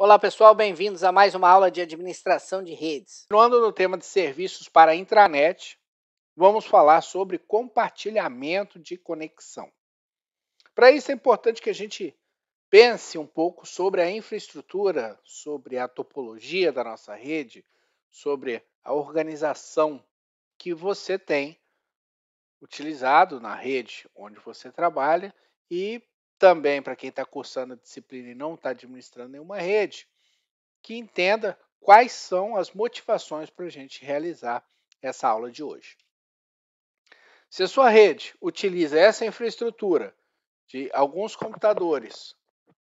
Olá pessoal, bem-vindos a mais uma aula de administração de redes. Continuando no tema de serviços para intranet, vamos falar sobre compartilhamento de conexão. Para isso é importante que a gente pense um pouco sobre a infraestrutura, sobre a topologia da nossa rede, sobre a organização que você tem utilizado na rede onde você trabalha e também para quem está cursando a disciplina e não está administrando nenhuma rede, que entenda quais são as motivações para a gente realizar essa aula de hoje. Se a sua rede utiliza essa infraestrutura de alguns computadores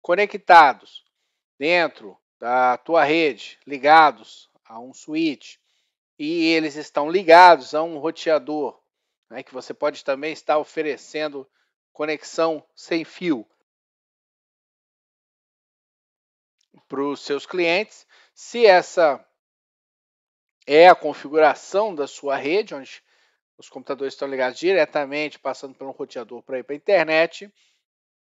conectados dentro da tua rede, ligados a um switch, e eles estão ligados a um roteador, né, que você pode também estar oferecendo conexão sem fio para os seus clientes. Se essa é a configuração da sua rede, onde os computadores estão ligados diretamente, passando pelo roteador para ir para a internet,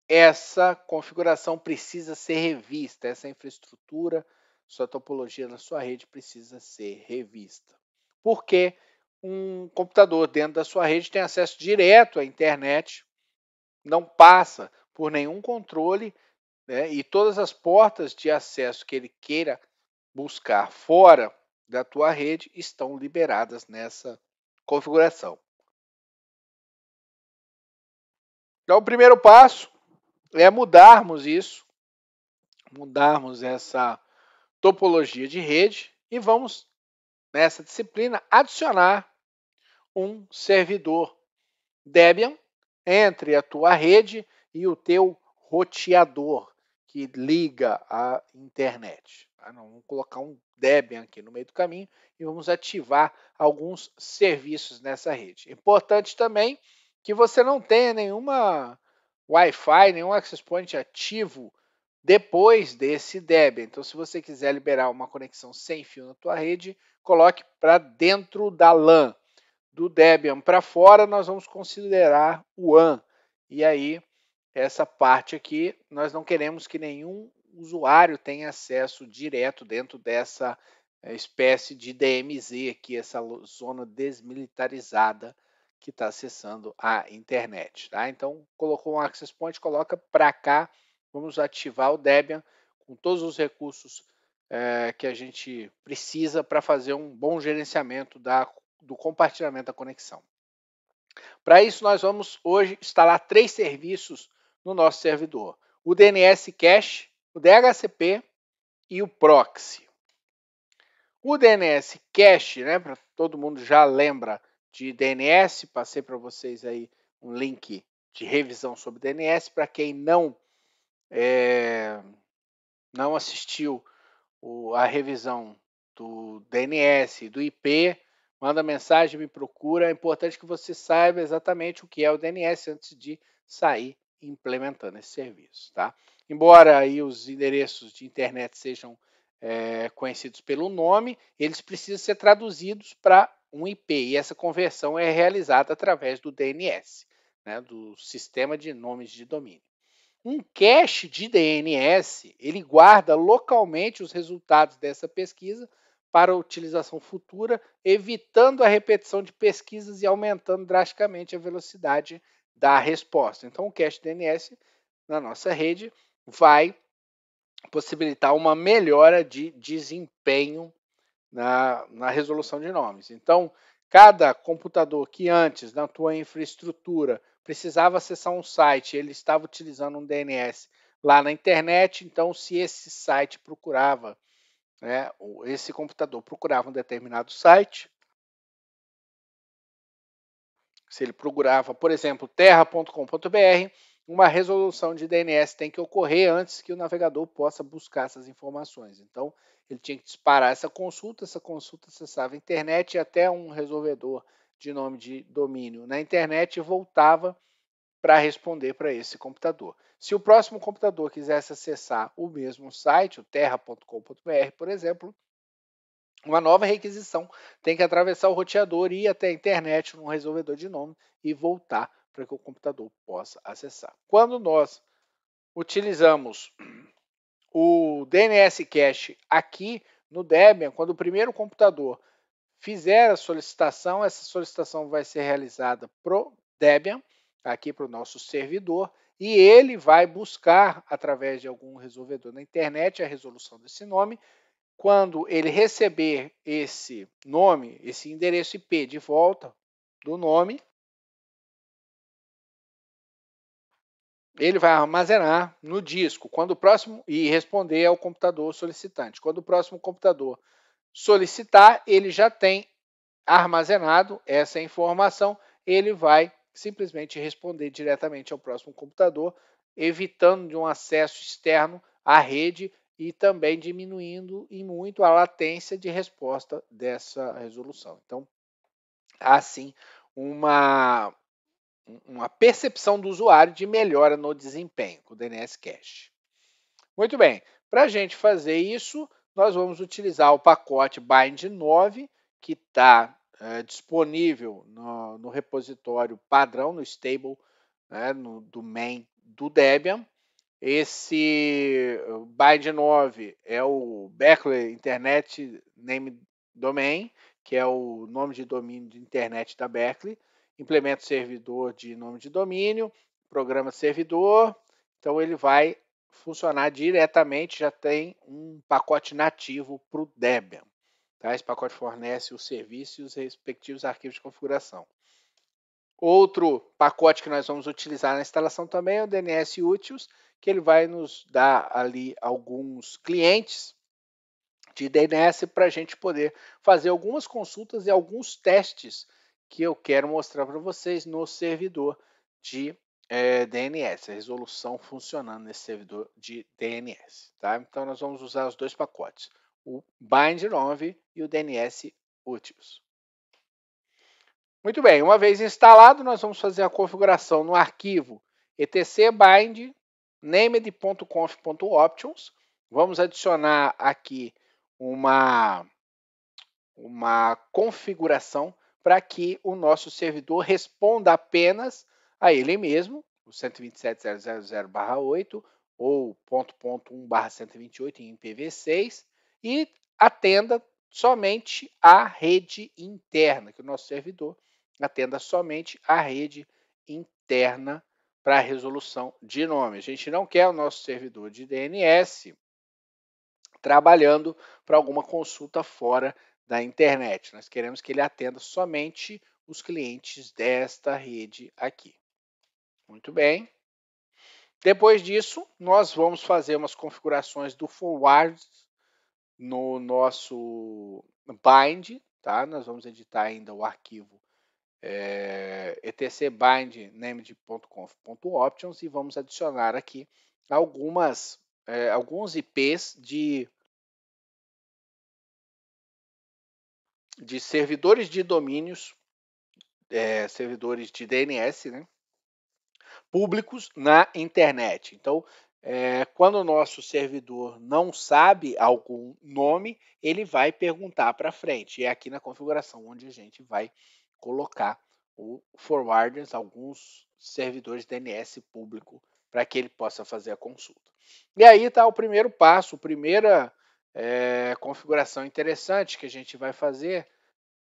essa configuração precisa ser revista, essa infraestrutura, sua topologia na sua rede precisa ser revista. Porque um computador dentro da sua rede tem acesso direto à internet não passa por nenhum controle né, e todas as portas de acesso que ele queira buscar fora da tua rede estão liberadas nessa configuração. Então, o primeiro passo é mudarmos isso, mudarmos essa topologia de rede e vamos, nessa disciplina, adicionar um servidor Debian entre a tua rede e o teu roteador que liga a internet. Tá? vamos colocar um Debian aqui no meio do caminho e vamos ativar alguns serviços nessa rede. Importante também que você não tenha nenhuma Wi-Fi, nenhum access point ativo depois desse Debian. Então, se você quiser liberar uma conexão sem fio na tua rede, coloque para dentro da LAN do Debian para fora, nós vamos considerar o AN. E aí, essa parte aqui, nós não queremos que nenhum usuário tenha acesso direto dentro dessa eh, espécie de DMZ aqui, essa zona desmilitarizada que está acessando a internet. Tá? Então, colocou um access point, coloca para cá, vamos ativar o Debian com todos os recursos é, que a gente precisa para fazer um bom gerenciamento da do compartilhamento da conexão. Para isso, nós vamos hoje instalar três serviços no nosso servidor: o DNS Cache, o DHCP e o Proxy. O DNS Cache, né, para todo mundo já lembra de DNS, passei para vocês aí um link de revisão sobre DNS para quem não é, não assistiu a revisão do DNS, do IP, manda mensagem, me procura. É importante que você saiba exatamente o que é o DNS antes de sair implementando esse serviço, tá? Embora aí os endereços de internet sejam é, conhecidos pelo nome, eles precisam ser traduzidos para um IP e essa conversão é realizada através do DNS, né, do sistema de nomes de domínio. Um cache de DNS ele guarda localmente os resultados dessa pesquisa para utilização futura, evitando a repetição de pesquisas e aumentando drasticamente a velocidade da resposta. Então, o cache DNS na nossa rede vai possibilitar uma melhora de desempenho na, na resolução de nomes. Então, cada computador que antes, na tua infraestrutura, precisava acessar um site, ele estava utilizando um DNS lá na internet, então se esse site procurava né, esse computador procurava um determinado site. Se ele procurava, por exemplo, terra.com.br, uma resolução de DNS tem que ocorrer antes que o navegador possa buscar essas informações. Então, ele tinha que disparar essa consulta, essa consulta acessava a internet e até um resolvedor de nome de domínio na internet voltava para responder para esse computador. Se o próximo computador quisesse acessar o mesmo site, o terra.com.br, por exemplo, uma nova requisição tem que atravessar o roteador e ir até a internet num resolvedor de nome e voltar para que o computador possa acessar. Quando nós utilizamos o DNS cache aqui no Debian, quando o primeiro computador fizer a solicitação, essa solicitação vai ser realizada pro Debian aqui para o nosso servidor e ele vai buscar, através de algum resolvedor na internet, a resolução desse nome. Quando ele receber esse nome, esse endereço IP de volta do nome, ele vai armazenar no disco quando o próximo e responder ao computador solicitante. Quando o próximo computador solicitar, ele já tem armazenado essa informação, ele vai simplesmente responder diretamente ao próximo computador, evitando de um acesso externo à rede e também diminuindo em muito a latência de resposta dessa resolução. Então, há sim uma, uma percepção do usuário de melhora no desempenho com o DNS Cache. Muito bem, para a gente fazer isso, nós vamos utilizar o pacote Bind 9, que está é, disponível no, no, repositório padrão, no stable né, no, do main do Debian. Esse eh, bind 9 é o Berkeley Internet Name Domain, que é o nome de domínio de internet da Berkeley. Implementa o servidor de nome de domínio, programa servidor. Então ele vai funcionar diretamente, já tem um pacote nativo para o Debian. Tá? Esse pacote fornece o serviço e os respectivos arquivos de configuração. Outro pacote que nós vamos utilizar na instalação também é o DNS Utils, que ele vai nos dar ali alguns clientes de DNS para a gente poder fazer algumas consultas e alguns testes que eu quero mostrar para vocês no servidor de é, eh, DNS, a resolução funcionando nesse servidor de DNS. Tá? Então, nós vamos usar os dois pacotes o bind9 e o DNS úteis. Muito bem, uma vez instalado, nós vamos fazer a configuração no arquivo etc/bind named.conf.options. Vamos adicionar aqui uma, uma configuração para que o nosso servidor responda apenas a ele mesmo, o 127.000/8 ou ..1/128 em IPv6, e atenda somente a rede interna, que o nosso servidor atenda somente a rede interna para a resolução de nome. A gente não quer o nosso servidor de DNS trabalhando para alguma consulta fora da internet. Nós queremos que ele atenda somente os clientes desta rede aqui. Muito bem. Depois disso, nós vamos fazer umas configurações do forward no nosso bind, tá? Nós vamos editar ainda o arquivo é, eh, etcbind.named.conf.options e vamos adicionar aqui algumas, é, alguns IPs de, de servidores de domínios, é, servidores de DNS, né? públicos na internet. Então, é, quando o nosso servidor não sabe algum nome, ele vai perguntar para frente. É aqui na configuração onde a gente vai colocar o forwarders, alguns servidores DNS público, para que ele possa fazer a consulta. E aí está o primeiro passo, a primeira é, configuração interessante que a gente vai fazer,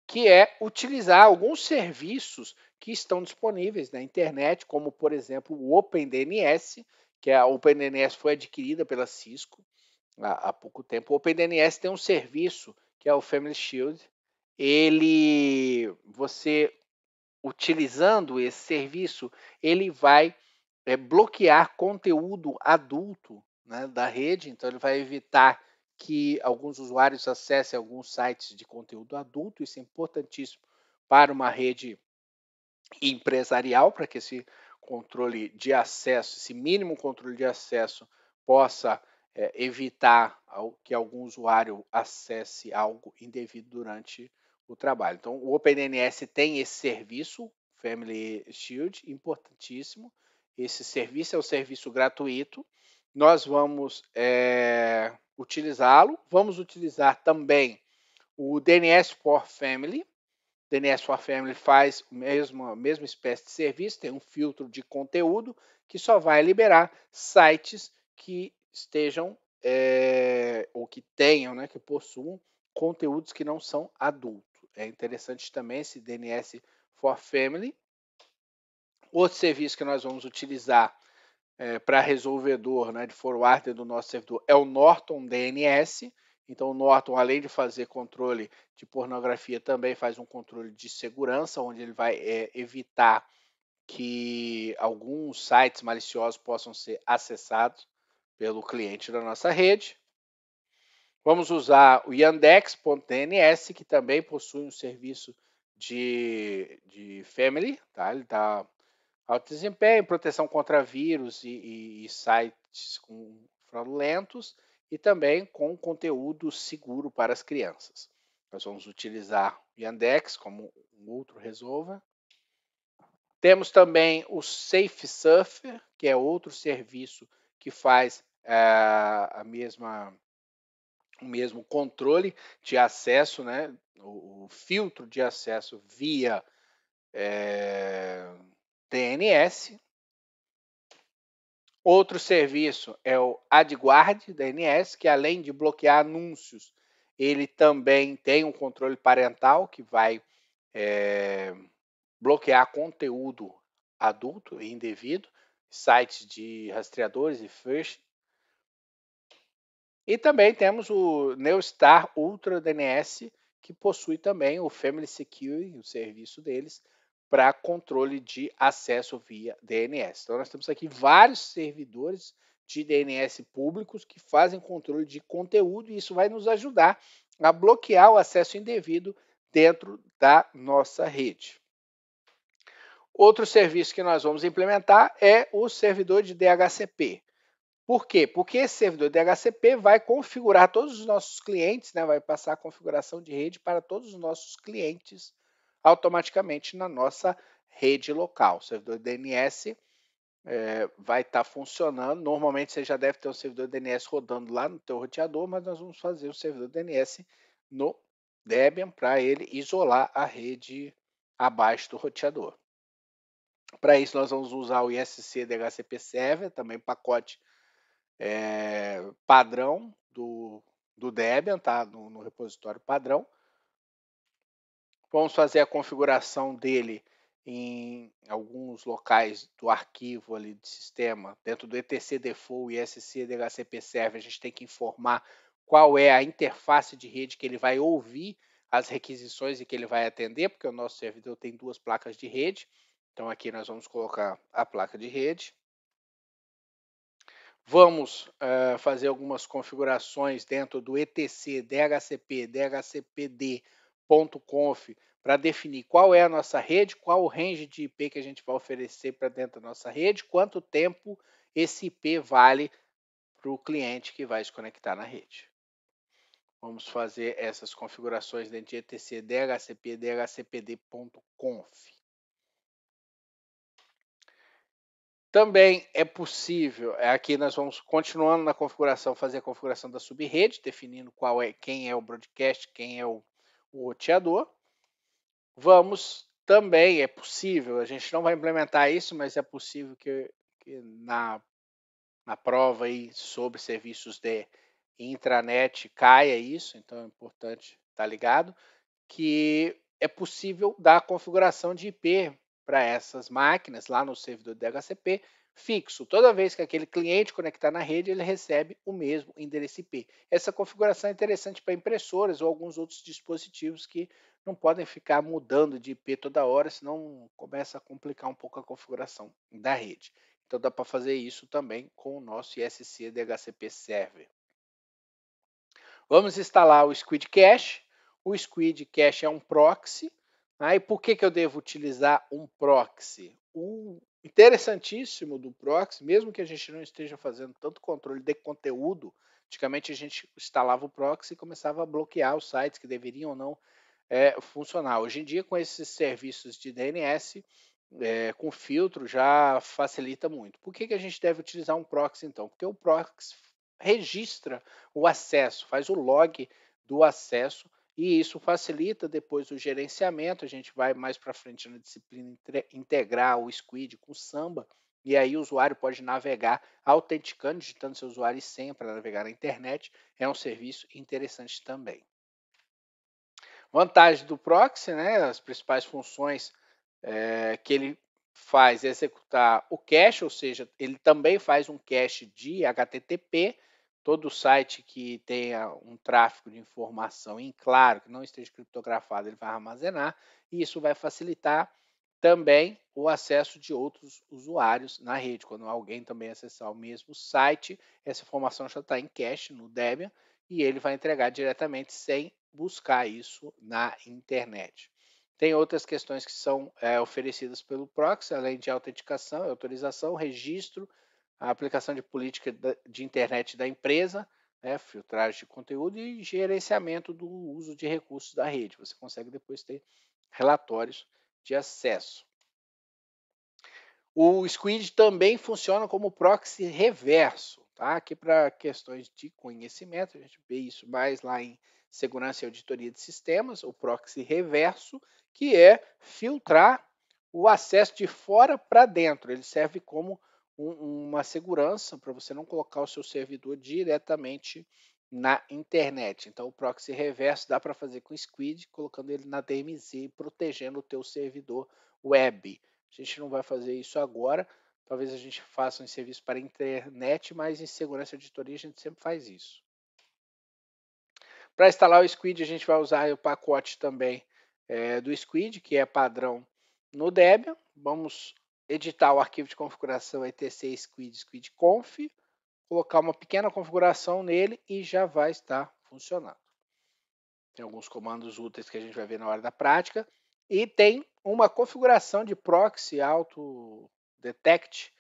que é utilizar alguns serviços que estão disponíveis na internet, como por exemplo o OpenDNS, que a OpenNS foi adquirida pela Cisco há, há pouco tempo. O OpenNS tem um serviço que é o Family Shield. Ele, você utilizando esse serviço, ele vai é, bloquear conteúdo adulto né, da rede, então ele vai evitar que alguns usuários acessem alguns sites de conteúdo adulto, isso é importantíssimo para uma rede empresarial, para que esse controle de acesso, esse mínimo controle de acesso, possa é, evitar que algum usuário acesse algo indevido durante o trabalho. Então, o OpenNS tem esse serviço, Family Shield, importantíssimo. Esse serviço é um serviço gratuito. Nós vamos é, utilizá-lo. Vamos utilizar também o DNS for Family, DNS for Family faz a mesma, a mesma espécie de serviço, tem um filtro de conteúdo que só vai liberar sites que estejam é, ou que tenham, né, que possuam conteúdos que não são adultos. É interessante também esse DNS for Family. Outro serviço que nós vamos utilizar é, para resolvedor né, de forwarder do nosso servidor é o Norton DNS. Então, o Norton, além de fazer controle de pornografia, também faz um controle de segurança, onde ele vai é, evitar que alguns sites maliciosos possam ser acessados pelo cliente da nossa rede. Vamos usar o yandex.dns, que também possui um serviço de, de family, tá? Ele dá alto desempenho, proteção contra vírus e, e, e sites com fraudulentos e também com conteúdo seguro para as crianças. Nós vamos utilizar o Yandex como um outro resolver. Temos também o SafeSurfer, que é outro serviço que faz é, a mesma, o mesmo controle de acesso, né? o, o filtro de acesso via é, eh, DNS, Outro serviço é o AdGuard da que além de bloquear anúncios, ele também tem um controle parental que vai é, bloquear conteúdo adulto e indevido, sites de rastreadores e phishing. E também temos o Neostar Ultra DNS, que possui também o Family Security, o serviço deles, para controle de acesso via DNS. Então, nós temos aqui vários servidores de DNS públicos que fazem controle de conteúdo e isso vai nos ajudar a bloquear o acesso indevido dentro da nossa rede. Outro serviço que nós vamos implementar é o servidor de DHCP. Por quê? Porque esse servidor DHCP vai configurar todos os nossos clientes, né? vai passar a configuração de rede para todos os nossos clientes automaticamente na nossa rede local. O servidor DNS é, vai estar tá funcionando. Normalmente você já deve ter um servidor DNS rodando lá no teu roteador, mas nós vamos fazer um servidor DNS no Debian para ele isolar a rede abaixo do roteador. Para isso, nós vamos usar o ISC DHCP Server, também pacote é, padrão do, do Debian, tá? no, no repositório padrão. Vamos fazer a configuração dele em alguns locais do arquivo ali de sistema, dentro do etc default e SC DHCP server, a gente tem que informar qual é a interface de rede que ele vai ouvir as requisições e que ele vai atender, porque o nosso servidor tem duas placas de rede. Então aqui nós vamos colocar a placa de rede. Vamos uh, fazer algumas configurações dentro do etc DHCP, DHCPD conf para definir qual é a nossa rede, qual o range de IP que a gente vai oferecer para dentro da nossa rede, quanto tempo esse IP vale para o cliente que vai se conectar na rede. Vamos fazer essas configurações dentro de etc dhcp dhcpd.conf. Também é possível, é aqui nós vamos continuando na configuração, fazer a configuração da subrede, definindo qual é, quem é o broadcast, quem é o o roteador. Vamos também, é possível, a gente não vai implementar isso, mas é possível que, que na, na prova aí sobre serviços de intranet caia isso, então é importante estar tá ligado, que é possível dar a configuração de IP para essas máquinas lá no servidor DHCP fixo. Toda vez que aquele cliente conectar na rede, ele recebe o mesmo endereço IP. Essa configuração é interessante para impressoras ou alguns outros dispositivos que não podem ficar mudando de IP toda hora, senão começa a complicar um pouco a configuração da rede. Então dá para fazer isso também com o nosso ISC DHCP Server. Vamos instalar o Squid Cache. O Squid Cache é um proxy. Aí, né? por que, que eu devo utilizar um proxy? O interessantíssimo do proxy, mesmo que a gente não esteja fazendo tanto controle de conteúdo, antigamente a gente instalava o Proxy e começava a bloquear os sites que deveriam ou não é, funcionar. Hoje em dia, com esses serviços de DNS, é, com filtro, já facilita muito. Por que, que a gente deve utilizar um Proxy, então? Porque o Proxy registra o acesso, faz o log do acesso e isso facilita depois o gerenciamento. A gente vai mais para frente na disciplina integrar o squid com o samba, e aí o usuário pode navegar autenticando, digitando seu usuário e senha para navegar na internet. É um serviço interessante também. Vantagem do proxy, né? As principais funções é, que ele faz é executar o cache, ou seja, ele também faz um cache de HTTP, todo site que tenha um tráfego de informação em claro, que não esteja criptografado, ele vai armazenar, e isso vai facilitar também o acesso de outros usuários na rede. Quando alguém também acessar o mesmo site, essa informação já está em cache no Debian e ele vai entregar diretamente sem buscar isso na internet. Tem outras questões que são é, oferecidas pelo proxy, além de autenticação e autorização, registro a aplicação de política de internet da empresa, né, filtragem de conteúdo e gerenciamento do uso de recursos da rede. Você consegue depois ter relatórios de acesso. O Squid também funciona como proxy reverso, tá? Aqui para questões de conhecimento, a gente vê isso mais lá em segurança e auditoria de sistemas, o proxy reverso, que é filtrar o acesso de fora para dentro. Ele serve como um, uma segurança para você não colocar o seu servidor diretamente na internet. Então, o proxy reverso dá para fazer com Squid, colocando ele na DMZ e protegendo o teu servidor web. A gente não vai fazer isso agora. Talvez a gente faça um serviço para a internet, mas em segurança e auditoria a gente sempre faz isso. Para instalar o Squid, a gente vai usar o pacote também é, do Squid, que é padrão no Debian. Vamos editar o arquivo de configuração etc squid squid conf, colocar uma pequena configuração nele e já vai estar funcionando. Tem alguns comandos úteis que a gente vai ver na hora da prática e tem uma configuração de proxy auto detect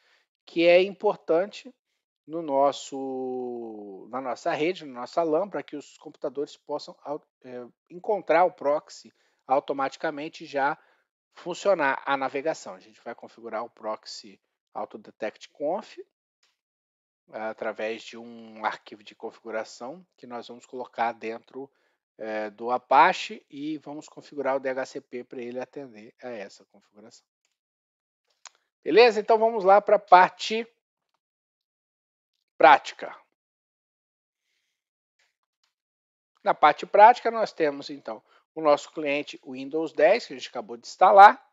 que é importante no nosso, na nossa rede, na nossa LAN, para que os computadores possam eh, encontrar o proxy automaticamente já funcionar a navegação. A gente vai configurar o proxy autodetectconf através de um arquivo de configuração que nós vamos colocar dentro é, do Apache e vamos configurar o DHCP para ele atender a essa configuração. Beleza? Então vamos lá para a parte prática. Na parte prática, nós temos então o nosso cliente Windows 10, que a gente acabou de instalar.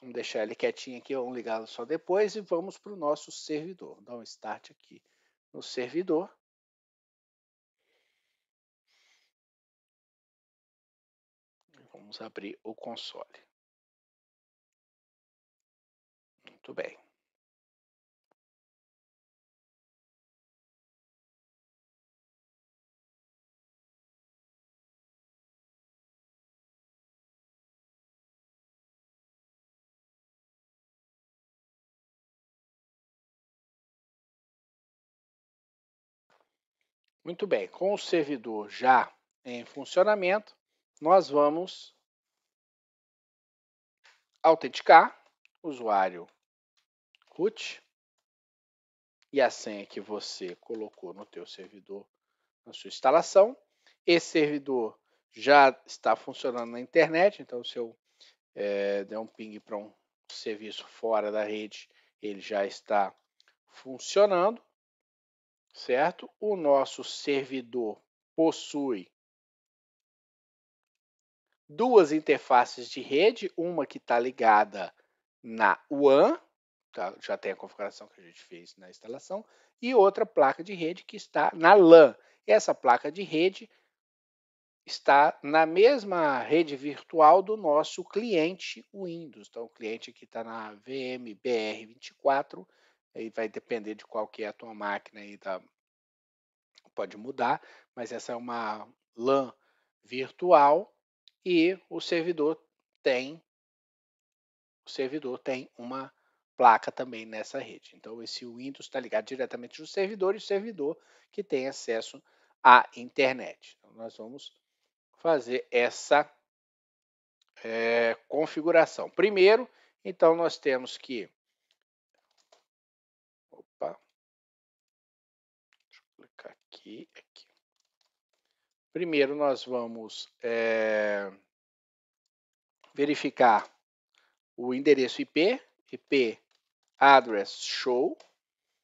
Vamos deixar ele quietinho aqui, vamos ligá-lo só depois e vamos para o nosso servidor. dar um start aqui no servidor. Vamos abrir o console. Muito bem. Muito bem, com o servidor já em funcionamento, nós vamos autenticar usuário root e a senha que você colocou no teu servidor na sua instalação. Esse servidor já está funcionando na internet, então se eu é, der um ping para um serviço fora da rede, ele já está funcionando certo? O nosso servidor possui duas interfaces de rede, uma que está ligada na WAN, tá, já tem a configuração que a gente fez na instalação, e outra placa de rede que está na LAN. Essa placa de rede está na mesma rede virtual do nosso cliente Windows. Então, o cliente aqui está na VMBR24 aí vai depender de qual que é a tua máquina aí pode mudar, mas essa é uma LAN virtual e o servidor tem o servidor tem uma placa também nessa rede. Então esse Windows está ligado diretamente no servidor e o servidor que tem acesso à internet. Então, nós vamos fazer essa é, configuração. Primeiro, então nós temos que aqui, aqui. Primeiro, nós vamos é, verificar o endereço IP, IP Address Show.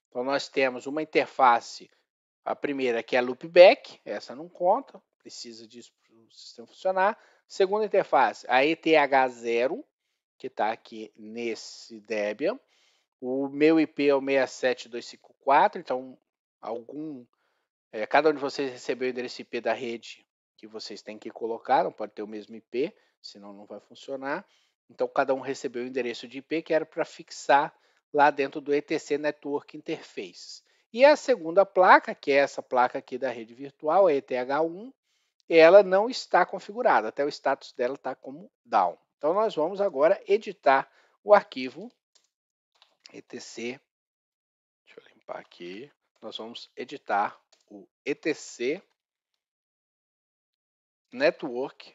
Então, nós temos uma interface, a primeira que é loopback, essa não conta, precisa disso para o sistema funcionar. Segunda interface, a ETH0, que está aqui nesse Debian. O meu IP é o 67254, então algum é, cada um de vocês recebeu o endereço IP da rede que vocês têm que colocar, não pode ter o mesmo IP, senão não vai funcionar. Então, cada um recebeu o endereço de IP que era para fixar lá dentro do ETC Network Interface. E a segunda placa, que é essa placa aqui da rede virtual, a é ETH1, ela não está configurada, até o status dela está como down. Então, nós vamos agora editar o arquivo etc. Deixa eu limpar aqui. Nós vamos editar o ETC Network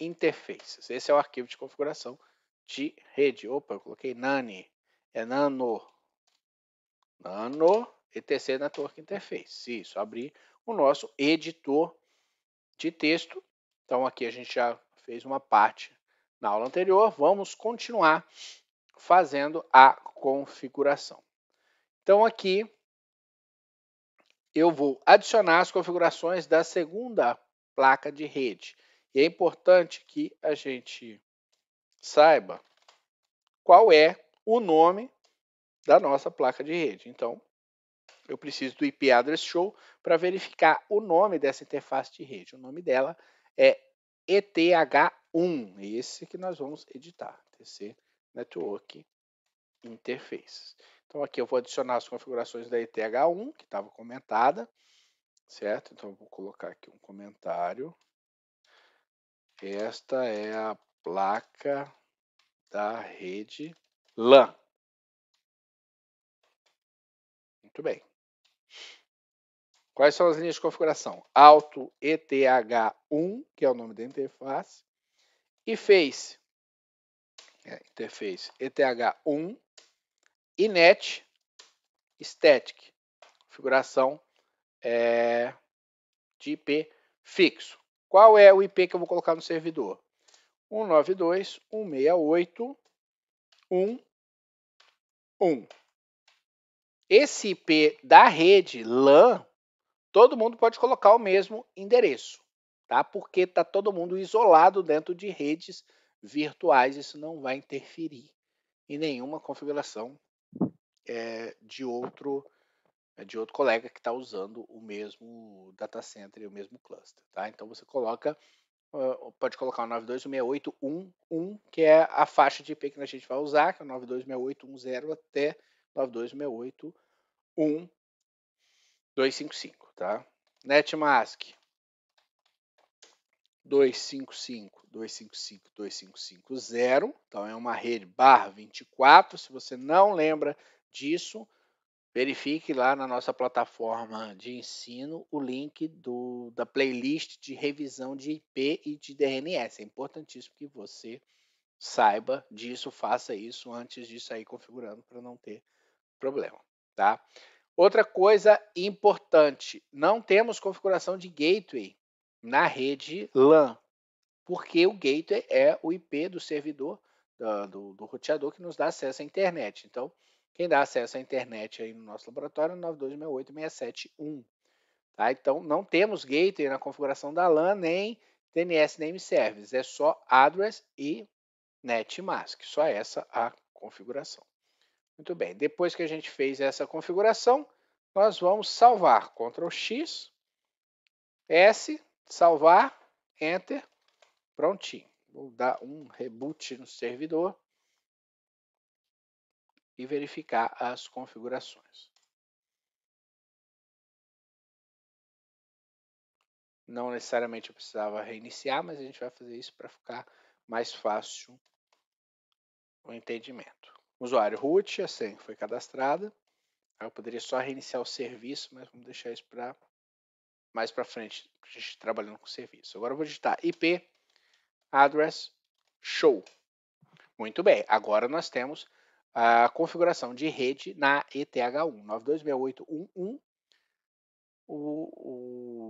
Interfaces. Esse é o arquivo de configuração de rede. Opa, eu coloquei nani, é nano. Nano ETC Network Interface. Isso, abrir o nosso editor de texto. Então aqui a gente já fez uma parte na aula anterior, vamos continuar fazendo a configuração. Então aqui eu vou adicionar as configurações da segunda placa de rede. E é importante que a gente saiba qual é o nome da nossa placa de rede. Então, eu preciso do IP Address Show para verificar o nome dessa interface de rede. O nome dela é ETH1, é esse que nós vamos editar, TC Network Interfaces. Então aqui eu vou adicionar as configurações da ETH1, que estava comentada, certo? Então eu vou colocar aqui um comentário. Esta é a placa da rede LAN. Muito bem. Quais são as linhas de configuração? Auto ETH1, que é o nome da interface, e Face. É, interface ETH1 Inet, static, configuração é, de IP fixo. Qual é o IP que eu vou colocar no servidor? 192.168.1.1. Esse IP da rede LAN, todo mundo pode colocar o mesmo endereço, tá? Porque tá todo mundo isolado dentro de redes virtuais, isso não vai interferir em nenhuma configuração é, de outro é, de outro colega que está usando o mesmo data center e o mesmo cluster, tá? Então você coloca ah, pode colocar o 92.68.1.1, que é a faixa de IP que a gente vai usar, que é o 92.68.1.0 até 92.68.1.255. tá? Netmask 255 255 250, então é uma rede barra 24, se você não lembra disso, verifique lá na nossa plataforma de ensino o link do, da playlist de revisão de IP e de DNS. É importantíssimo que você saiba disso, faça isso antes de sair configurando para não ter problema, tá? Outra coisa importante, não temos configuração de gateway na rede LAN, porque o gateway é o IP do servidor, do, do roteador que nos dá acesso à internet. Então, quem dá acesso à internet aí no nosso laboratório é 9268 Tá? Então, não temos gateway na configuração da LAN, nem DNS Name Service. É só address e netmask. Só essa a configuração. Muito bem, depois que a gente fez essa configuração, nós vamos salvar. Ctrl X, S, salvar, Enter, prontinho. Vou dar um reboot no servidor e verificar as configurações. Não necessariamente eu precisava reiniciar, mas a gente vai fazer isso para ficar mais fácil o entendimento. O usuário root, a senha foi cadastrada. Eu poderia só reiniciar o serviço, mas vamos deixar isso para mais para frente, a gente trabalhando com serviço. Agora eu vou digitar IP address show. Muito bem, agora nós temos a configuração de rede na ETH1 926811. O,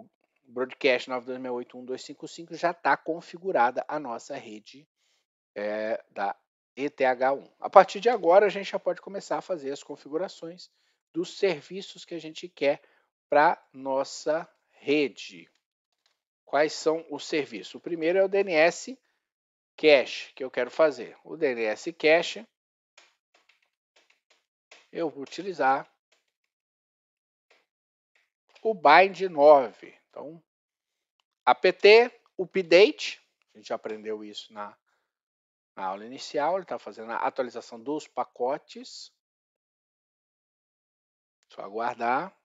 o broadcast 92681255 já está configurada a nossa rede é, da ETH1. A partir de agora, a gente já pode começar a fazer as configurações dos serviços que a gente quer para nossa rede. Quais são os serviços? O primeiro é o DNS Cache, que eu quero fazer. O DNS Cache eu vou utilizar o bind 9. Então, apt, update, a gente já aprendeu isso na, na aula inicial, ele está fazendo a atualização dos pacotes. Só aguardar.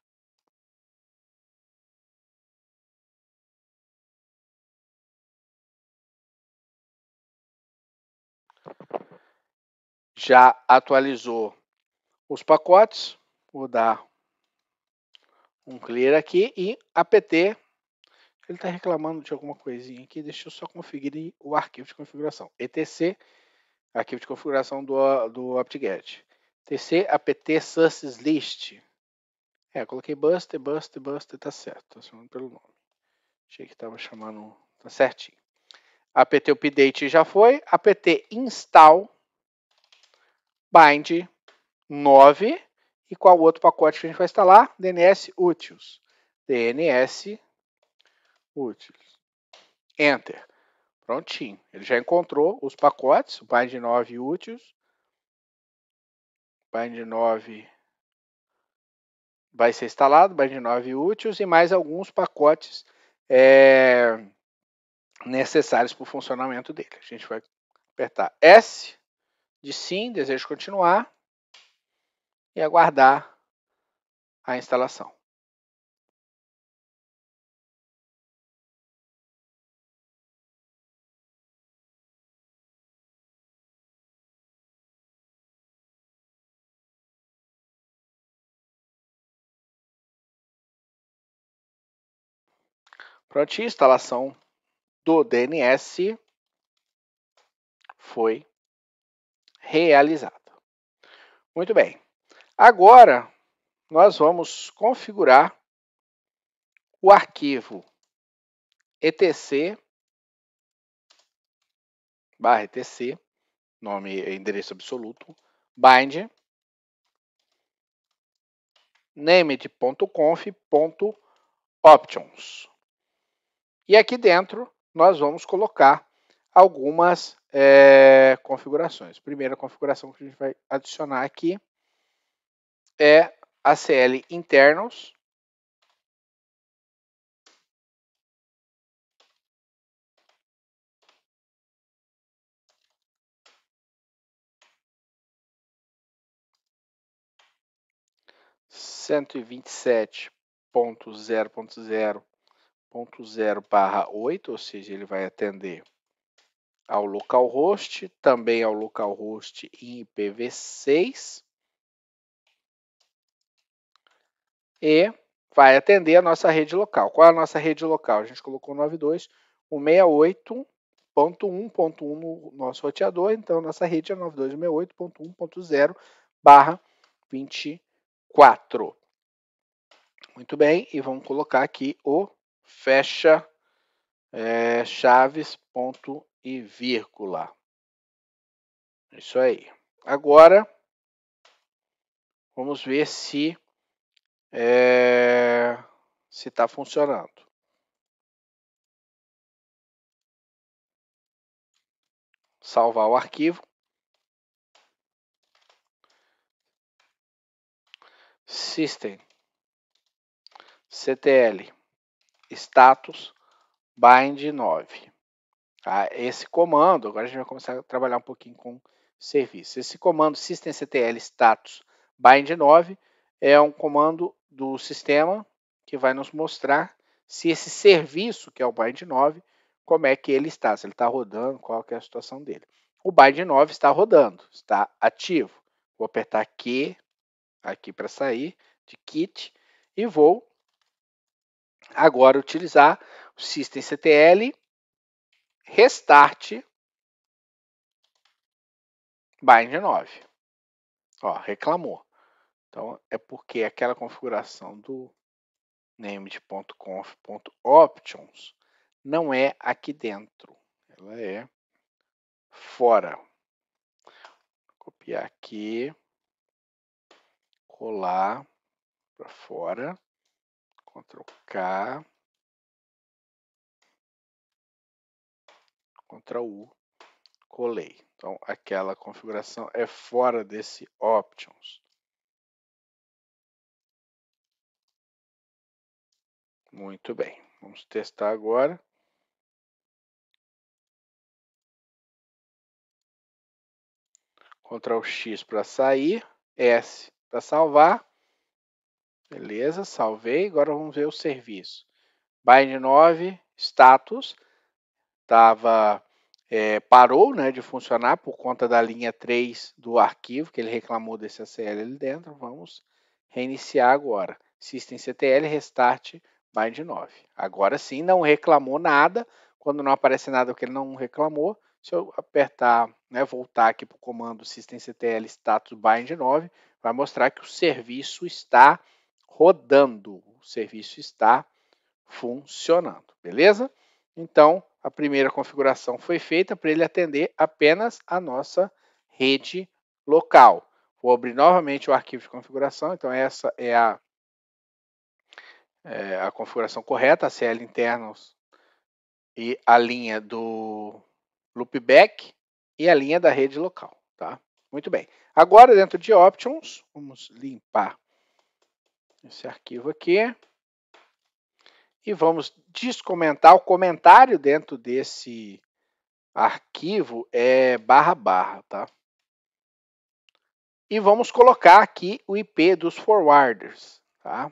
Já atualizou os pacotes. Vou dar um clear aqui e apt. Ele está reclamando de alguma coisinha aqui. Deixa eu só configurar o arquivo de configuração. etc, arquivo de configuração do, do apt-get. tc apt sources list. É, coloquei buster, buster, buster, tá certo. estou tá chamando pelo nome. Achei que estava chamando, tá certinho. apt update já foi. apt install bind 9. E qual outro pacote que a gente vai instalar? DNS Utils. DNS Utils. Enter. Prontinho. Ele já encontrou os pacotes, o bind 9 Utils. Bind 9 vai ser instalado, bind 9 Utils e mais alguns pacotes é, necessários para o funcionamento dele. A gente vai apertar S de sim, desejo continuar e aguardar a instalação. Pronto, a instalação do DNS foi realizada. Muito bem. Agora, nós vamos configurar o arquivo etc barra etc, nome endereço absoluto, bind named.conf.options. E aqui dentro nós vamos colocar algumas é, configurações. Primeira configuração que a gente vai adicionar aqui é ACL internos. cento e vinte e sete ponto zero ponto zero ponto zero barra oito, ou seja, ele vai atender ao localhost, também ao localhost em IPv6. e vai atender a nossa rede local. Qual é a nossa rede local? A gente colocou 92, o 68.1.1 no nosso roteador, então nossa rede é 92.68.1.0 barra 24. Muito bem, e vamos colocar aqui o fecha é, chaves ponto e vírgula. Isso aí. Agora, vamos ver se é, se está funcionando. Salvar o arquivo. System CTL status bind 9. Tá? Esse comando, agora a gente vai começar a trabalhar um pouquinho com serviço. Esse comando systemctl status bind 9 é um comando do sistema que vai nos mostrar se esse serviço, que é o bind 9, como é que ele está, se ele está rodando, qual é a situação dele. O bind 9 está rodando, está ativo. Vou apertar Q aqui para sair de kit e vou agora utilizar o systemctl restart bind 9. Ó, reclamou. Então, é porque aquela configuração do named.conf.options não é aqui dentro, ela é fora. Vou copiar aqui, colar para fora, Ctrl K, Ctrl U, colei. Então, aquela configuração é fora desse options. Muito bem, vamos testar agora. Ctrl X para sair, S para salvar. Beleza, salvei. Agora vamos ver o serviço. Bind 9, status, tava, é, parou né, de funcionar por conta da linha 3 do arquivo, que ele reclamou desse ACL ali dentro. Vamos reiniciar agora. Systemctl, restart, bind de 9. Agora sim, não reclamou nada. Quando não aparece nada que ele não reclamou, se eu apertar, né, voltar aqui para o comando systemctl status bind 9, vai mostrar que o serviço está rodando, o serviço está funcionando, beleza? Então, a primeira configuração foi feita para ele atender apenas a nossa rede local. Vou abrir novamente o arquivo de configuração, então essa é a é, a configuração correta, a CL internals e a linha do loopback e a linha da rede local, tá? Muito bem. Agora, dentro de options, vamos limpar esse arquivo aqui e vamos descomentar o comentário dentro desse arquivo é barra barra, tá? E vamos colocar aqui o IP dos forwarders, tá?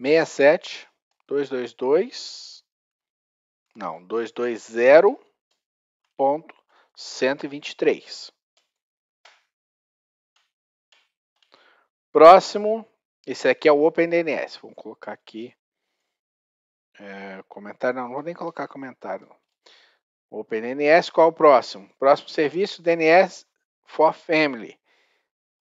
67 222 não, 220.123. Próximo, esse aqui é o OpenDNS. Vamos colocar aqui é, comentário, não, não vou nem colocar comentário. OpenDNS, qual é o próximo? Próximo serviço, DNS for Family.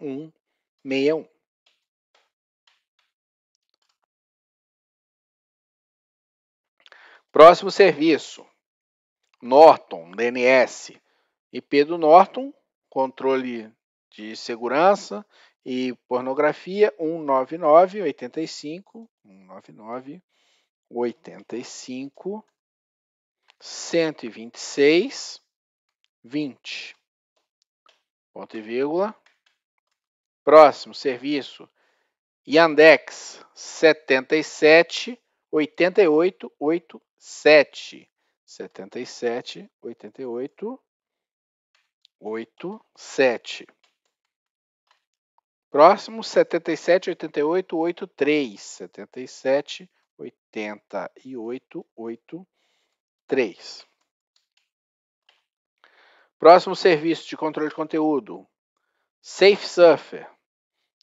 um Próximo serviço, Norton, DNS, IP do Norton, controle de segurança e pornografia 199 85 199 85 126 20 ponto e vírgula Próximo serviço, Yandex 77 88 87. 77 88 87. Próximo, 77 88 83. 77 88 83. Próximo serviço de controle de conteúdo, SafeSurfer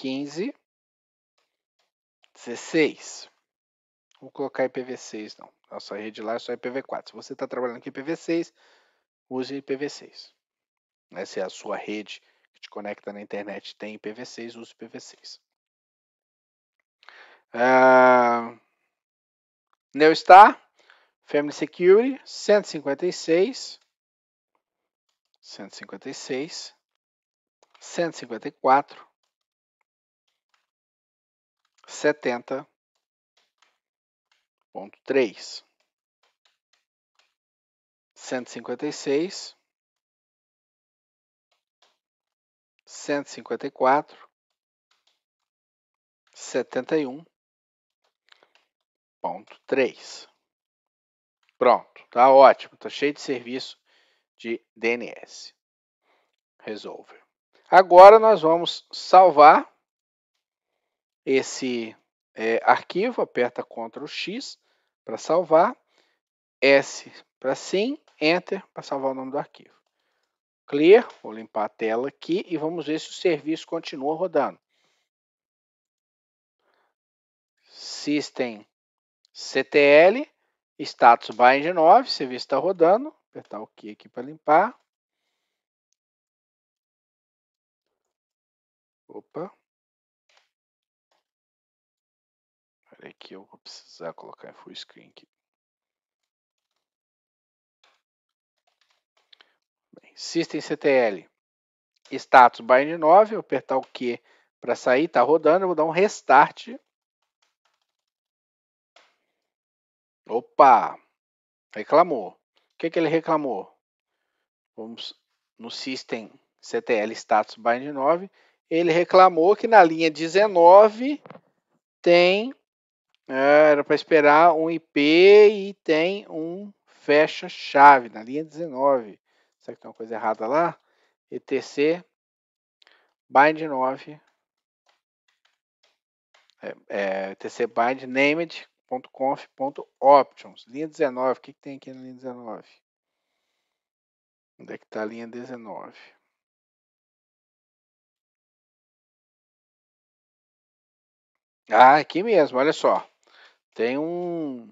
15, 16. Vou colocar IPv6 não. Nossa rede lá é só IPv4. Se você está trabalhando com IPv6, use IPv6. Né? Se é a sua rede que te conecta na internet tem IPv6, use IPv6. Uh, ah, Neostar, Family Security, 156, 156, 154, setenta ponto três cento e cinquenta e seis cento e cinquenta e quatro setenta e um ponto três Pronto, tá ótimo, tá cheio de serviço de DNS. Resolve. Agora nós vamos salvar esse é, arquivo, aperta Ctrl X para salvar, S para sim, Enter para salvar o nome do arquivo. Clear, vou limpar a tela aqui e vamos ver se o serviço continua rodando. System CTL, status bind 9, serviço está rodando. Vou apertar o OK aqui para limpar. Opa, Aqui eu vou precisar colocar full screen aqui. Bem, System CTL, status bind 9, vou apertar o Q para sair, está rodando, eu vou dar um restart. Opa, reclamou. O que, que ele reclamou? Vamos no System CTL status bind 9, ele reclamou que na linha 19 tem é, era para esperar um IP e tem um fecha-chave na linha 19. Será que tem uma coisa errada lá? ETC bind 9 é, é, ETC bind named.conf.options. Linha 19, o que, que tem aqui na linha 19? Onde é que está a linha 19? Ah, aqui mesmo, olha só. Tem um,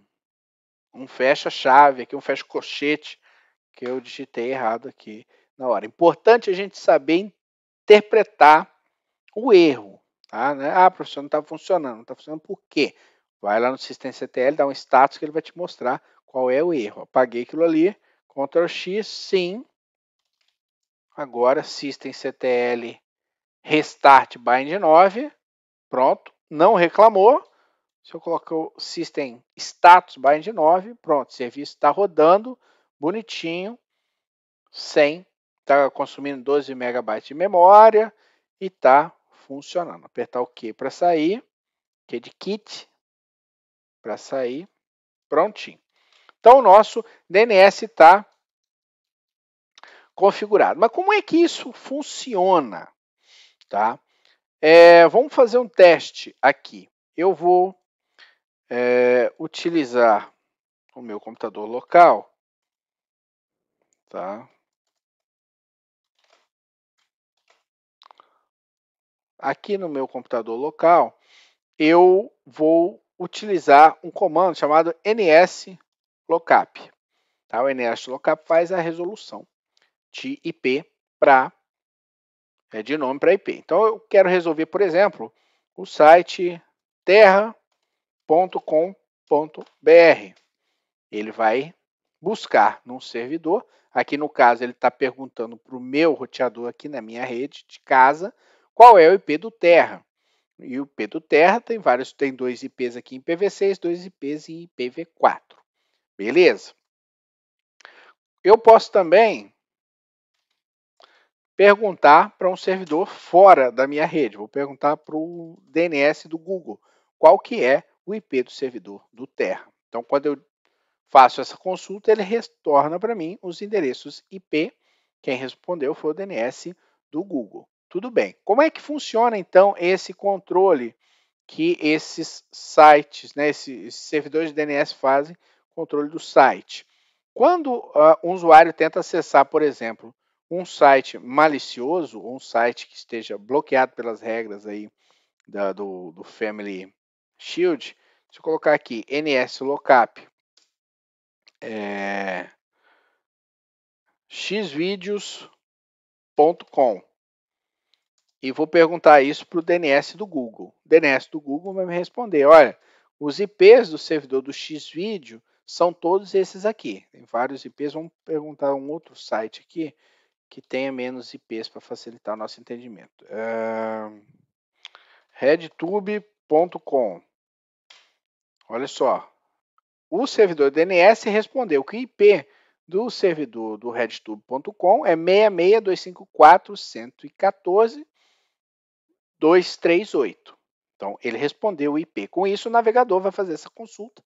um fecha-chave aqui, um fecha-cochete que eu digitei errado aqui na hora. Importante a gente saber interpretar o erro. Tá? É, ah, professor, não está funcionando. Não está funcionando por quê? Vai lá no sistema CTL, dá um status que ele vai te mostrar qual é o erro. Apaguei aquilo ali, Ctrl X, sim. Agora System CTL Restart Bind 9. Pronto, não reclamou. Se eu colocar o System Status Bind 9, pronto, o serviço está rodando bonitinho, sem está consumindo 12 MB de memória e está funcionando. Apertar o Q para sair, Q de Kit para sair, prontinho. Então o nosso DNS está configurado. Mas como é que isso funciona? Tá? É, vamos fazer um teste aqui. Eu vou é, utilizar o meu computador local, tá? Aqui no meu computador local, eu vou utilizar um comando chamado nslookup. Tá? O nslookup faz a resolução de IP para é, de nome para IP. Então eu quero resolver, por exemplo, o site terra www.servidor.com.br. Ele vai buscar num servidor. Aqui no caso, ele está perguntando para o meu roteador aqui na minha rede de casa qual é o IP do Terra. E o IP do Terra tem vários, tem dois IPs aqui em IPv6, dois IPs em IPv4. Beleza? Eu posso também perguntar para um servidor fora da minha rede. Vou perguntar para o DNS do Google qual que é o IP do servidor do Terra. Então, quando eu faço essa consulta, ele retorna para mim os endereços IP. Quem respondeu foi o DNS do Google. Tudo bem. Como é que funciona então esse controle que esses sites, né, esses servidores de DNS fazem? Controle do site. Quando uh, um usuário tenta acessar, por exemplo, um site malicioso, um site que esteja bloqueado pelas regras aí da, do, do Family Shield, deixa eu colocar aqui, NS Lockup, é, xvideos.com e vou perguntar isso para o DNS do Google. O DNS do Google vai me responder, olha, os IPs do servidor do Xvideo são todos esses aqui. Tem vários IPs, vamos perguntar um outro site aqui que tenha menos IPs para facilitar o nosso entendimento. redtube.com Olha só. O servidor DNS respondeu que o IP do servidor do redtube.com é 66254.114.238. Então, ele respondeu o IP. Com isso, o navegador vai fazer essa consulta,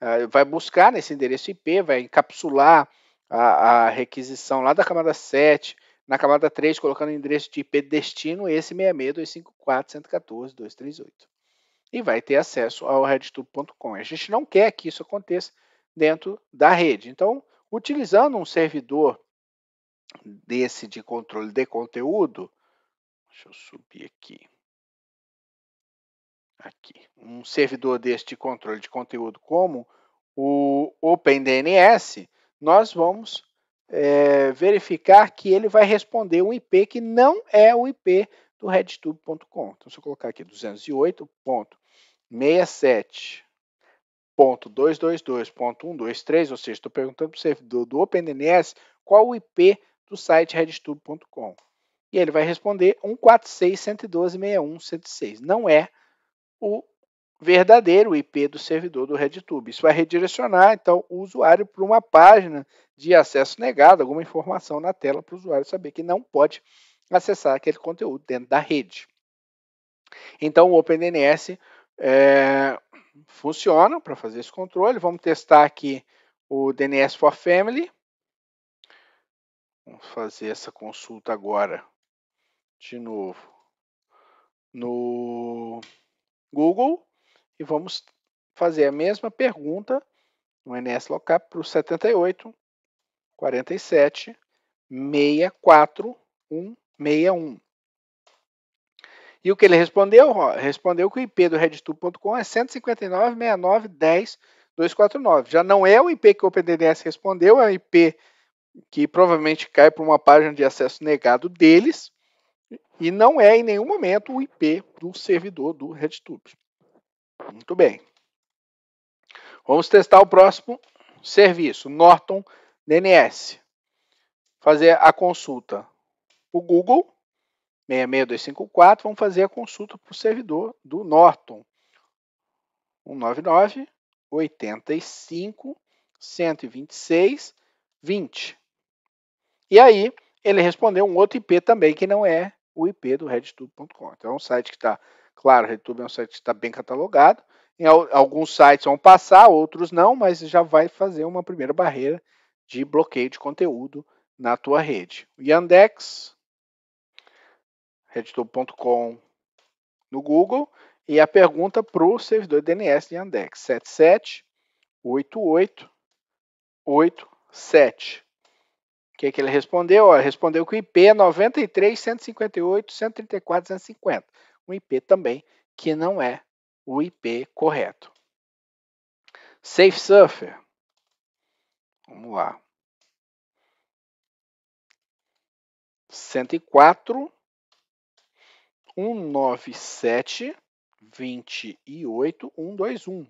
eh, vai buscar nesse endereço IP, vai encapsular a, a requisição lá da camada 7, na camada 3, colocando o endereço de IP destino, esse 66254.114.238 e vai ter acesso ao redtube.com. A gente não quer que isso aconteça dentro da rede. Então, utilizando um servidor desse de controle de conteúdo, deixa eu subir aqui. Aqui, um servidor desse de controle de conteúdo como o OpenDNS, nós vamos é, verificar que ele vai responder um IP que não é o IP do redtube.com. Então, se eu colocar aqui 208. 67.222.123, ou seja, estou perguntando para o servidor do OpenDNS qual o IP do site redstube.com. E ele vai responder 146.112.61.106. Não é o verdadeiro IP do servidor do RedTube. Isso vai redirecionar, então, o usuário para uma página de acesso negado, alguma informação na tela para o usuário saber que não pode acessar aquele conteúdo dentro da rede. Então, o OpenDNS é, funcionam para fazer esse controle. Vamos testar aqui o DNS for Family. Vamos fazer essa consulta agora de novo no Google e vamos fazer a mesma pergunta no NS Lookup para o 78 47 64 161. E o que ele respondeu? Respondeu que o IP do redtube.com é 159.69.10.249. Já não é o IP que o OpenDNS respondeu, é o IP que provavelmente cai para uma página de acesso negado deles e não é em nenhum momento o IP do servidor do RedTube. Muito bem. Vamos testar o próximo serviço, Norton DNS. Fazer a consulta. O Google 66254, vamos fazer a consulta para o servidor do Norton. 199 85 126 20. E aí, ele respondeu um outro IP também, que não é o IP do RedTube.com. Então, é um site que está, claro, o RedTube é um site que está bem catalogado. Em alguns sites vão passar, outros não, mas já vai fazer uma primeira barreira de bloqueio de conteúdo na tua rede. O Yandex, redstore.com no Google e a pergunta para o servidor DNS de Andex 778887. O que, é que ele respondeu? Ó, respondeu com o IP é 93.158.134.150. Um IP também que não é o IP correto. SafeSurfer. Vamos lá. 104 197 28 121.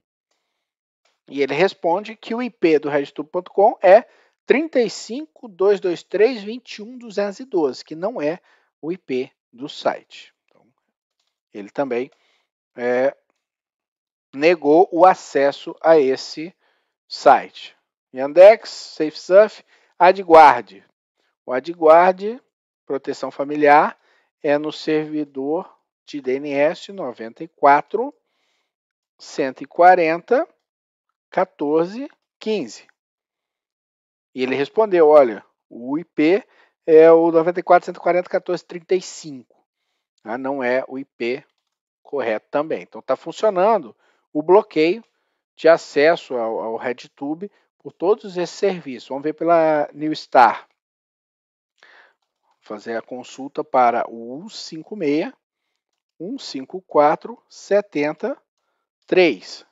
E ele responde que o IP do registro.com é 35223.21.212, que não é o IP do site. Então, ele também é, negou o acesso a esse site. Yandex, SafeSurf, AdGuard. O AdGuard, proteção familiar, é no servidor de DNS 94 140 14 15. E ele respondeu: olha, o IP é o 94 140 14 35. Ah, não é o IP correto também. Então está funcionando o bloqueio de acesso ao, ao RedTube por todos esses serviços. Vamos ver pela New Star fazer a consulta para o 156 154 73.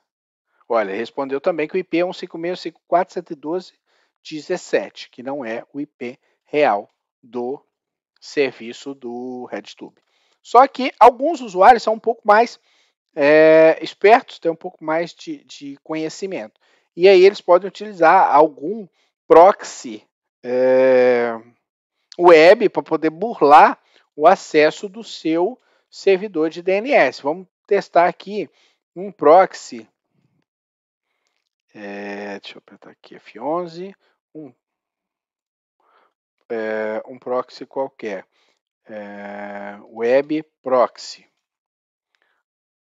Olha, respondeu também que o IP é 156 17, que não é o IP real do serviço do RedTube. Só que alguns usuários são um pouco mais é, espertos, têm um pouco mais de, de, conhecimento. E aí eles podem utilizar algum proxy é, web para poder burlar o acesso do seu servidor de DNS. Vamos testar aqui um proxy. É, deixa eu apertar aqui F11. Um, é, um proxy qualquer. É, web proxy.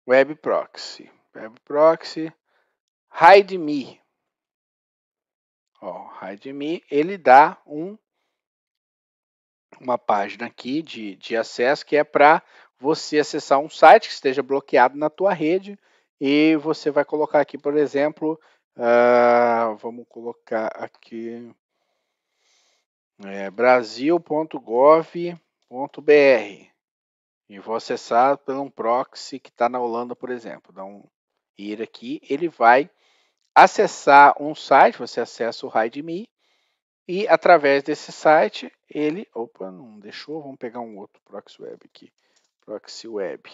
Web proxy. Web proxy. Hide me. Ó, hide me. Ele dá um uma página aqui de, de acesso que é para você acessar um site que esteja bloqueado na tua rede e você vai colocar aqui, por exemplo, uh, vamos colocar aqui é, brasil.gov.br e vou acessar por um proxy que está na Holanda, por exemplo. Dá um ir aqui, ele vai acessar um site, você acessa o RideMe e através desse site, ele. Opa, não deixou. Vamos pegar um outro proxy web aqui. Proxy web.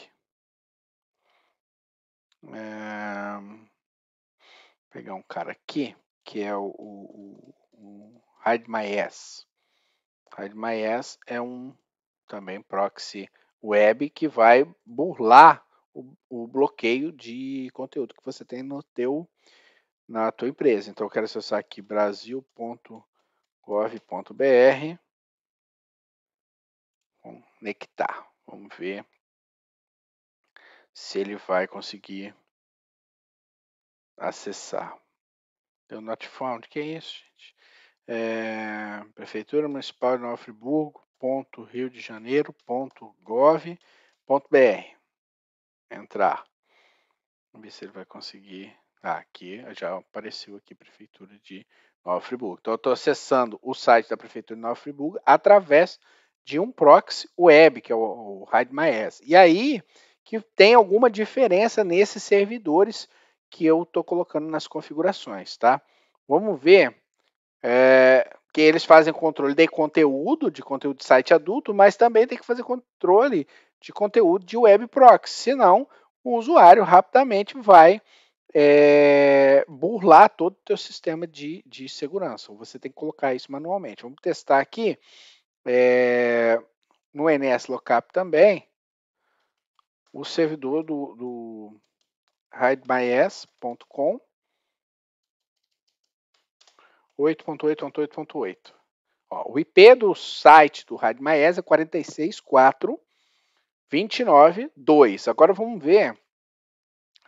É, eh, pegar um cara aqui, que é o, o, o, o HideMyAss. HideMyAss é um também proxy web que vai burlar o, o, bloqueio de conteúdo que você tem no teu na tua empresa. Então eu quero acessar aqui Brasil gov.br. Conectar. Vamos ver se ele vai conseguir acessar. Deu not found, que é isso, gente? É, Prefeitura Municipal de Nova Friburgo, ponto Rio de Janeiro, ponto gov, ponto br. Entrar. Vamos ver se ele vai conseguir. Ah, aqui já apareceu aqui Prefeitura de Nova Friburgo. Então, eu estou acessando o site da Prefeitura de Nova Friburgo através de um proxy web, que é o, o HideMyAss. E aí que tem alguma diferença nesses servidores que eu estou colocando nas configurações, tá? Vamos ver é, que eles fazem controle de conteúdo, de conteúdo de site adulto, mas também tem que fazer controle de conteúdo de web proxy, senão o usuário rapidamente vai é, burlar todo o teu sistema de, de segurança. Você tem que colocar isso manualmente. Vamos testar aqui é, no NS Lookup também o servidor do, do 8.8.8.8. O IP do site do HideMyAs é 46.4.29.2. Agora vamos ver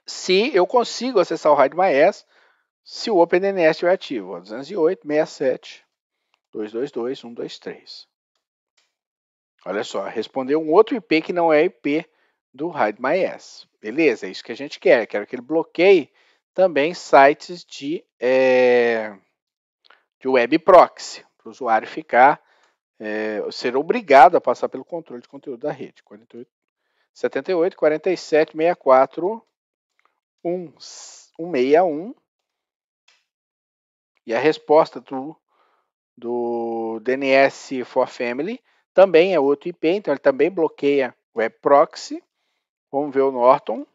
se eu consigo acessar o raid se o OpenDNS estiver ativo. 208, 67, 222, 123. Olha só, respondeu um outro IP que não é IP do raid Beleza, é isso que a gente quer. Quero que ele bloqueie também sites de, é, de web proxy, para o usuário ficar, é, ser obrigado a passar pelo controle de conteúdo da rede. 48, 78, 47, 64, um, um um. E a resposta do, do DNS for Family também é outro IP, então ele também bloqueia o web proxy. Vamos ver o Norton.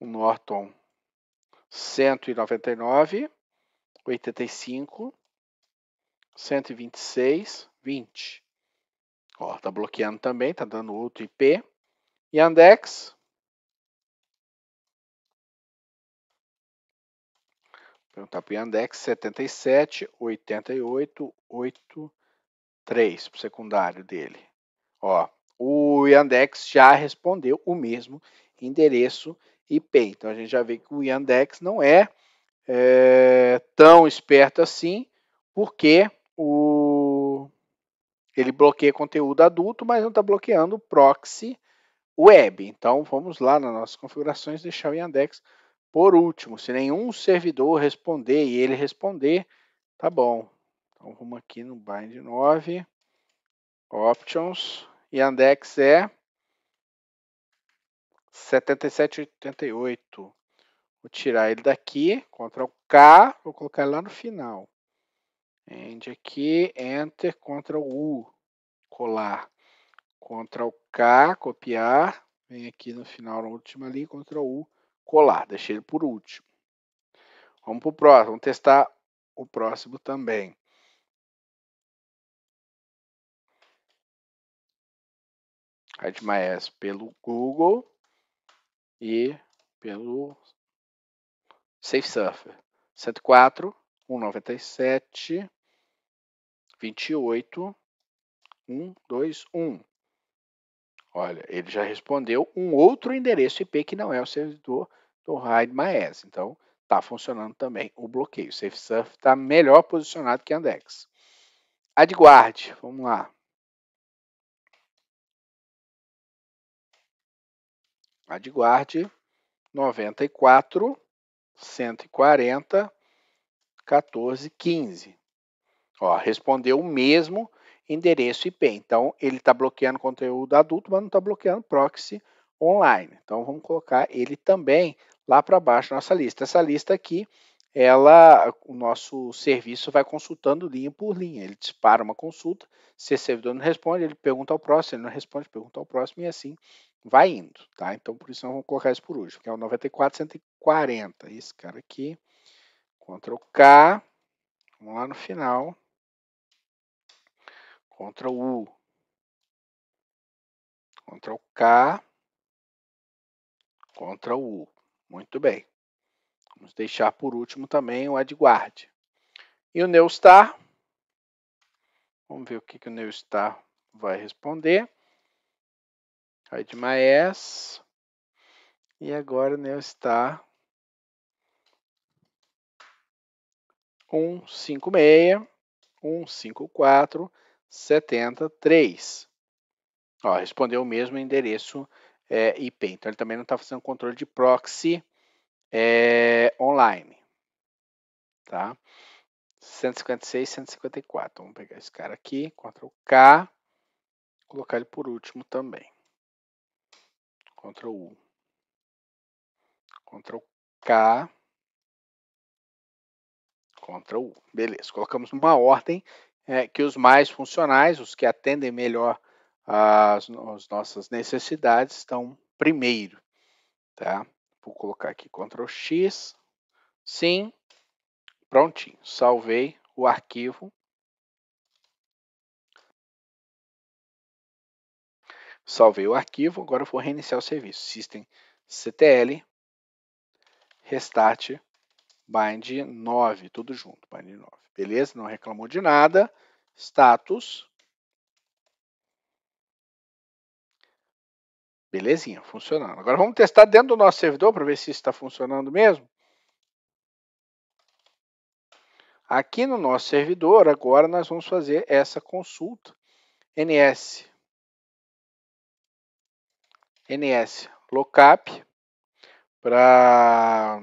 O Norton 199, 85, 126, 20. Ó, tá bloqueando também, tá dando outro IP. Yandex. Perguntar para o Yandex 77 88 83 para o secundário dele. Ó, o Yandex já respondeu o mesmo endereço IP. Então a gente já vê que o Yandex não é, é tão esperto assim, porque o ele bloqueia conteúdo adulto, mas não está bloqueando o proxy web. Então vamos lá nas nossas configurações deixar o Yandex por último. Se nenhum servidor responder e ele responder, tá bom. Então vamos aqui no bind 9, options, Yandex é 7788. Vou tirar ele daqui, Ctrl K, vou colocar lá no final. End aqui, Enter, Ctrl U, colar. Ctrl K, copiar. Vem aqui no final, na última ali, Ctrl U, colar. Deixei ele por último. Vamos para o próximo. Vamos testar o próximo também. HideMyAds pelo Google e pelo SafeSurfer. 104, 197, 28, 1, 2, 1. Olha, ele já respondeu um outro endereço IP que não é o servidor do RAID Maes. Então, está funcionando também o bloqueio. O SafeSurf está melhor posicionado que a Andex. AdGuard, vamos lá. AdGuard 94 140 14 15. Ó, respondeu o mesmo endereço IP. Então, ele está bloqueando conteúdo adulto, mas não está bloqueando proxy online. Então, vamos colocar ele também lá para baixo nossa lista. Essa lista aqui, ela, o nosso serviço vai consultando linha por linha. Ele dispara uma consulta, se o servidor não responde, ele pergunta ao próximo, ele não responde, pergunta ao próximo e assim vai indo, tá? Então, por isso nós vamos colocar isso por último, que é o 94140. Esse cara aqui, Ctrl K, vamos lá no final, Ctrl U, Ctrl K, Ctrl U. Muito bem. Vamos deixar por último também o AdGuard. E o Neustar, vamos ver o que, que o Neustar vai responder. Admaes. E agora o Neustar 156, 154 73. Ó, respondeu o mesmo endereço é, IP. Então, ele também não está fazendo controle de proxy é, online. Tá? 156, 154. Vamos pegar esse cara aqui, Ctrl K, colocar ele por último também. Ctrl U. Ctrl K, Ctrl U. Beleza, colocamos numa ordem é, que os mais funcionais, os que atendem melhor as, as nossas necessidades, estão primeiro. Tá? Vou colocar aqui Ctrl X. Sim. Prontinho. Salvei o arquivo. Salvei o arquivo. Agora vou reiniciar o serviço. System CTL. Restart bind 9, tudo junto, bind 9. Beleza? Não reclamou de nada. Status. Belezinha, funcionando. Agora vamos testar dentro do nosso servidor para ver se está funcionando mesmo. Aqui no nosso servidor, agora nós vamos fazer essa consulta ns ns lookup para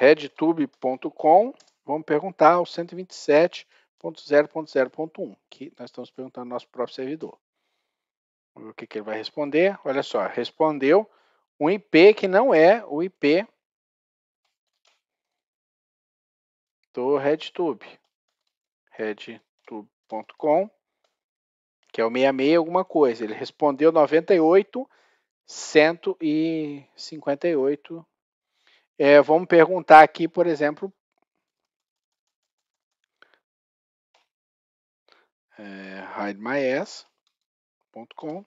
redtube.com, vamos perguntar ao 127.0.0.1, que nós estamos perguntando ao nosso próprio servidor. Vamos ver o que, que ele vai responder. Olha só, respondeu um IP que não é o IP do RedTube. RedTube.com, que é o 66 alguma coisa. Ele respondeu 98, 158 é, vamos perguntar aqui, por exemplo. É, hidemyass.com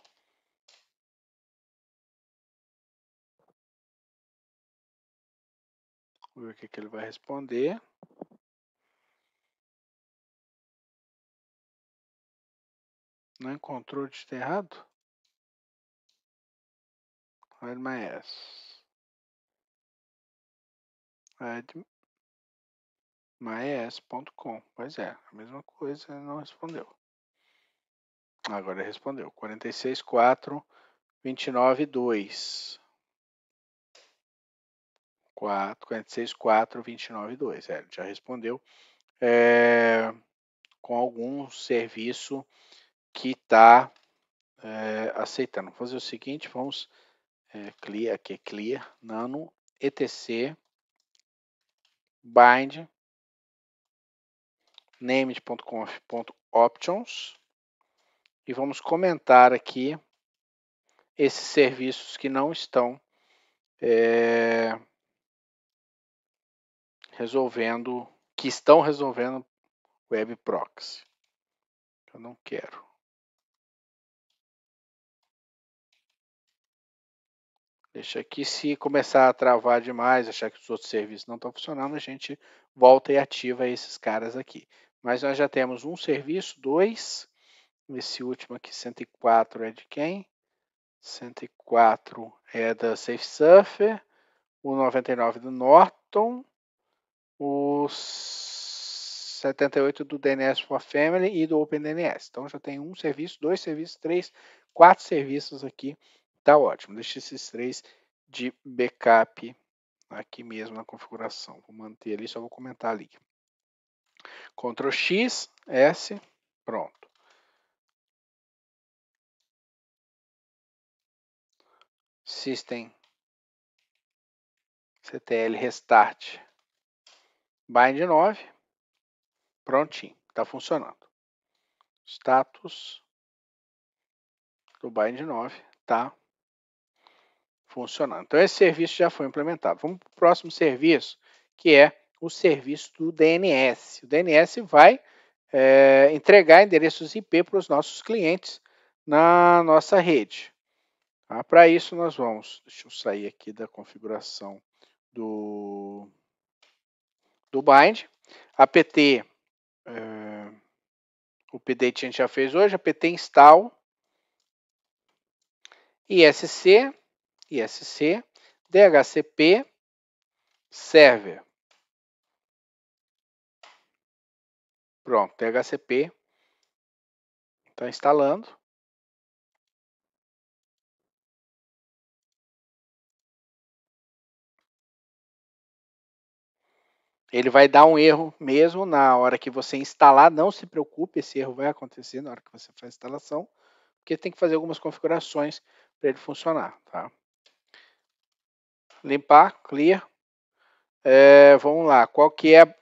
Vamos ver o que, que ele vai responder. Não encontrou de errado? Hide my ass fredmaes.com. É, pois é, a mesma coisa, não respondeu. Agora respondeu. 46.4, 29.2. 46.4, 29.2. É, ele já respondeu. É, com algum serviço que está é, aceitando. Vamos fazer o seguinte, vamos é, clear aqui, clear, nano, etc, bind named.conf.options e vamos comentar aqui esses serviços que não estão é, resolvendo, que estão resolvendo web proxy. Eu não quero. Deixa aqui, se começar a travar demais, achar que os outros serviços não estão funcionando, a gente volta e ativa esses caras aqui. Mas nós já temos um serviço, dois. Esse último aqui, 104, é de quem? 104 é da SafeSurfer, o 99 do Norton, o 78 do DNS for Family e do OpenDNS. Então já tem um serviço, dois serviços, três, quatro serviços aqui Tá ótimo, deixa esses três de backup aqui mesmo na configuração. Vou manter ali, só vou comentar ali. Ctrl X, S, pronto. System CTL Restart Bind 9. Prontinho, está funcionando. Status do Bind 9 tá funcionando. Então, esse serviço já foi implementado. Vamos para o próximo serviço, que é o serviço do DNS. O DNS vai é, entregar endereços IP para os nossos clientes na nossa rede. Tá? Para isso, nós vamos. Deixa eu sair aqui da configuração do, do bind. apt é, eh, o update a gente já fez hoje, apt install ISC ISC, DHCP, server. Pronto, DHCP está instalando. Ele vai dar um erro mesmo na hora que você instalar. Não se preocupe, esse erro vai acontecer na hora que você faz a instalação, porque tem que fazer algumas configurações para ele funcionar. Tá? limpar, clear. É, vamos lá, qual que é a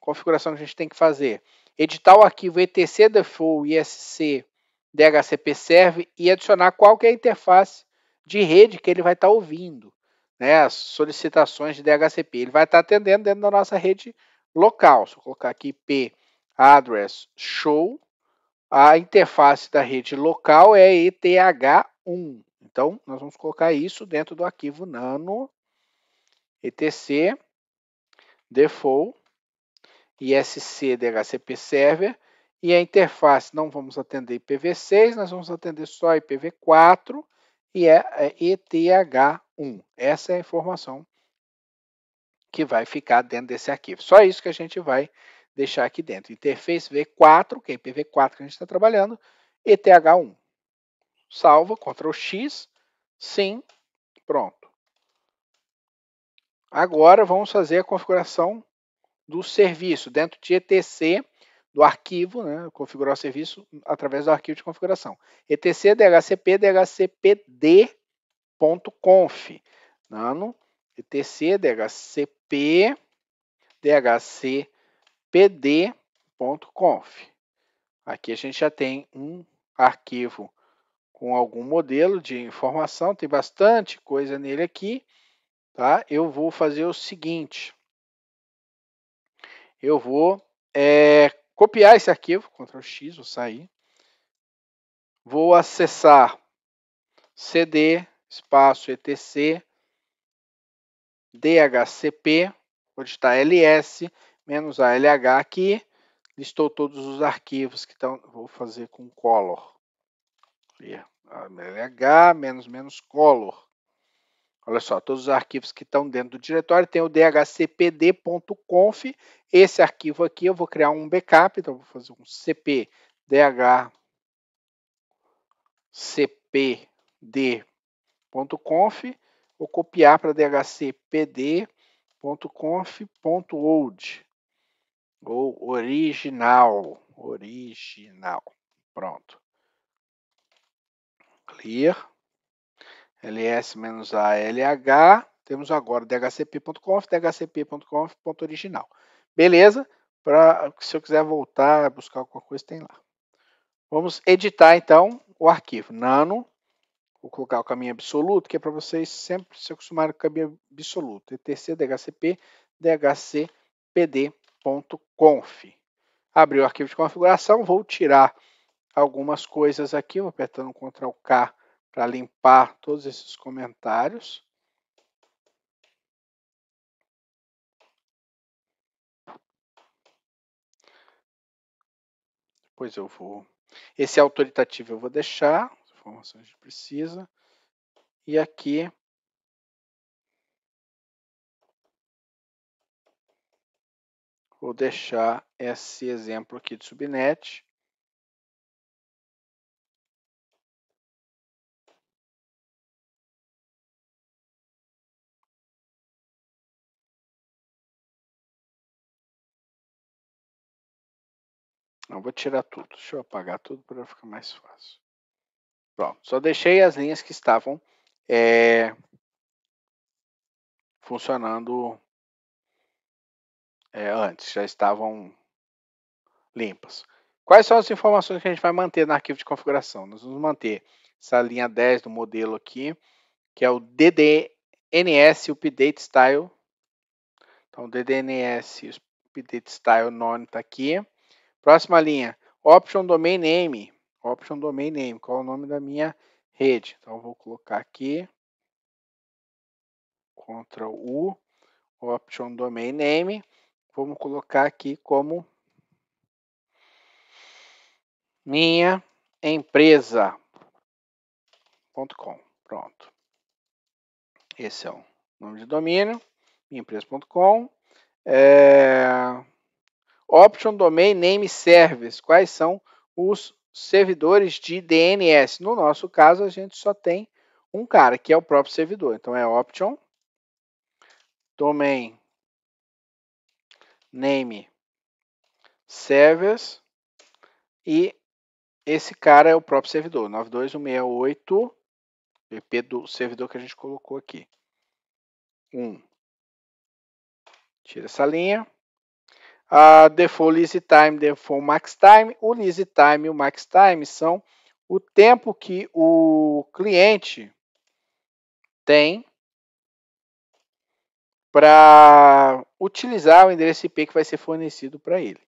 configuração que a gente tem que fazer? Editar o arquivo etc default isc DHCP serve e adicionar qualquer interface de rede que ele vai estar tá ouvindo, né? As solicitações de DHCP. Ele vai estar tá atendendo dentro da nossa rede local. Se eu colocar aqui IP address show, a interface da rede local é ETH1. Então, nós vamos colocar isso dentro do arquivo nano etc, default, ISC DHCP Server, e a interface não vamos atender IPv6, nós vamos atender só IPv4 e é, é ETH1. Essa é a informação que vai ficar dentro desse arquivo. Só isso que a gente vai deixar aqui dentro. Interface V4, que é IPv4 que a gente está trabalhando, ETH1. Salva, Ctrl X, sim, pronto. Agora vamos fazer a configuração do serviço dentro de etc do arquivo, né, configurar o serviço através do arquivo de configuração. etc dhcp dhcpd.conf nano etc dhcp dhcpd.conf. Aqui a gente já tem um arquivo com algum modelo de informação, tem bastante coisa nele aqui tá? Eu vou fazer o seguinte. Eu vou é, copiar esse arquivo, Ctrl X, vou sair. Vou acessar CD, espaço, etc, DHCP, vou digitar ls, menos ALH aqui, listou todos os arquivos que estão, vou fazer com color, LH, menos, menos color, Olha só, todos os arquivos que estão dentro do diretório tem o dhcpd.conf. Esse arquivo aqui eu vou criar um backup, então vou fazer um cp vou copiar para dhcpd.conf.old ou original, original. Pronto. Clear ls-alh, temos agora dhcp.conf, dhcp.conf.original. Beleza? Pra, se eu quiser voltar, buscar alguma coisa, tem lá. Vamos editar, então, o arquivo. Nano, vou colocar o caminho absoluto, que é para vocês sempre se acostumarem com o caminho absoluto. etc dhcp, dhcpd.conf. abriu o arquivo de configuração, vou tirar algumas coisas aqui, vou apertando Ctrl K para limpar todos esses comentários. Depois eu vou. Esse autoritativo eu vou deixar, as informações gente precisa. E aqui vou deixar esse exemplo aqui de subnet Não, vou tirar tudo. Deixa eu apagar tudo para ficar mais fácil. Pronto, só deixei as linhas que estavam é, funcionando é, antes, já estavam limpas. Quais são as informações que a gente vai manter no arquivo de configuração? Nós vamos manter essa linha 10 do modelo aqui, que é o DDNS Update Style. Então, DDNS Update Style None está aqui. Próxima linha, Option Domain Name. Option Domain Name, qual é o nome da minha rede? Então, vou colocar aqui, Ctrl U, Option Domain Name. Vamos colocar aqui como minha empresa.com. Pronto. Esse é o nome de domínio, minhaempresa.com. É... Option Domain Name Service, quais são os servidores de DNS. No nosso caso, a gente só tem um cara, que é o próprio servidor. Então é Option Domain Name Service e esse cara é o próprio servidor, 92168, IP do servidor que a gente colocou aqui. 1. Um. Tira essa linha. Uh, default lease time, default max time. O lease time e o max time são o tempo que o cliente tem para utilizar o endereço IP que vai ser fornecido para ele.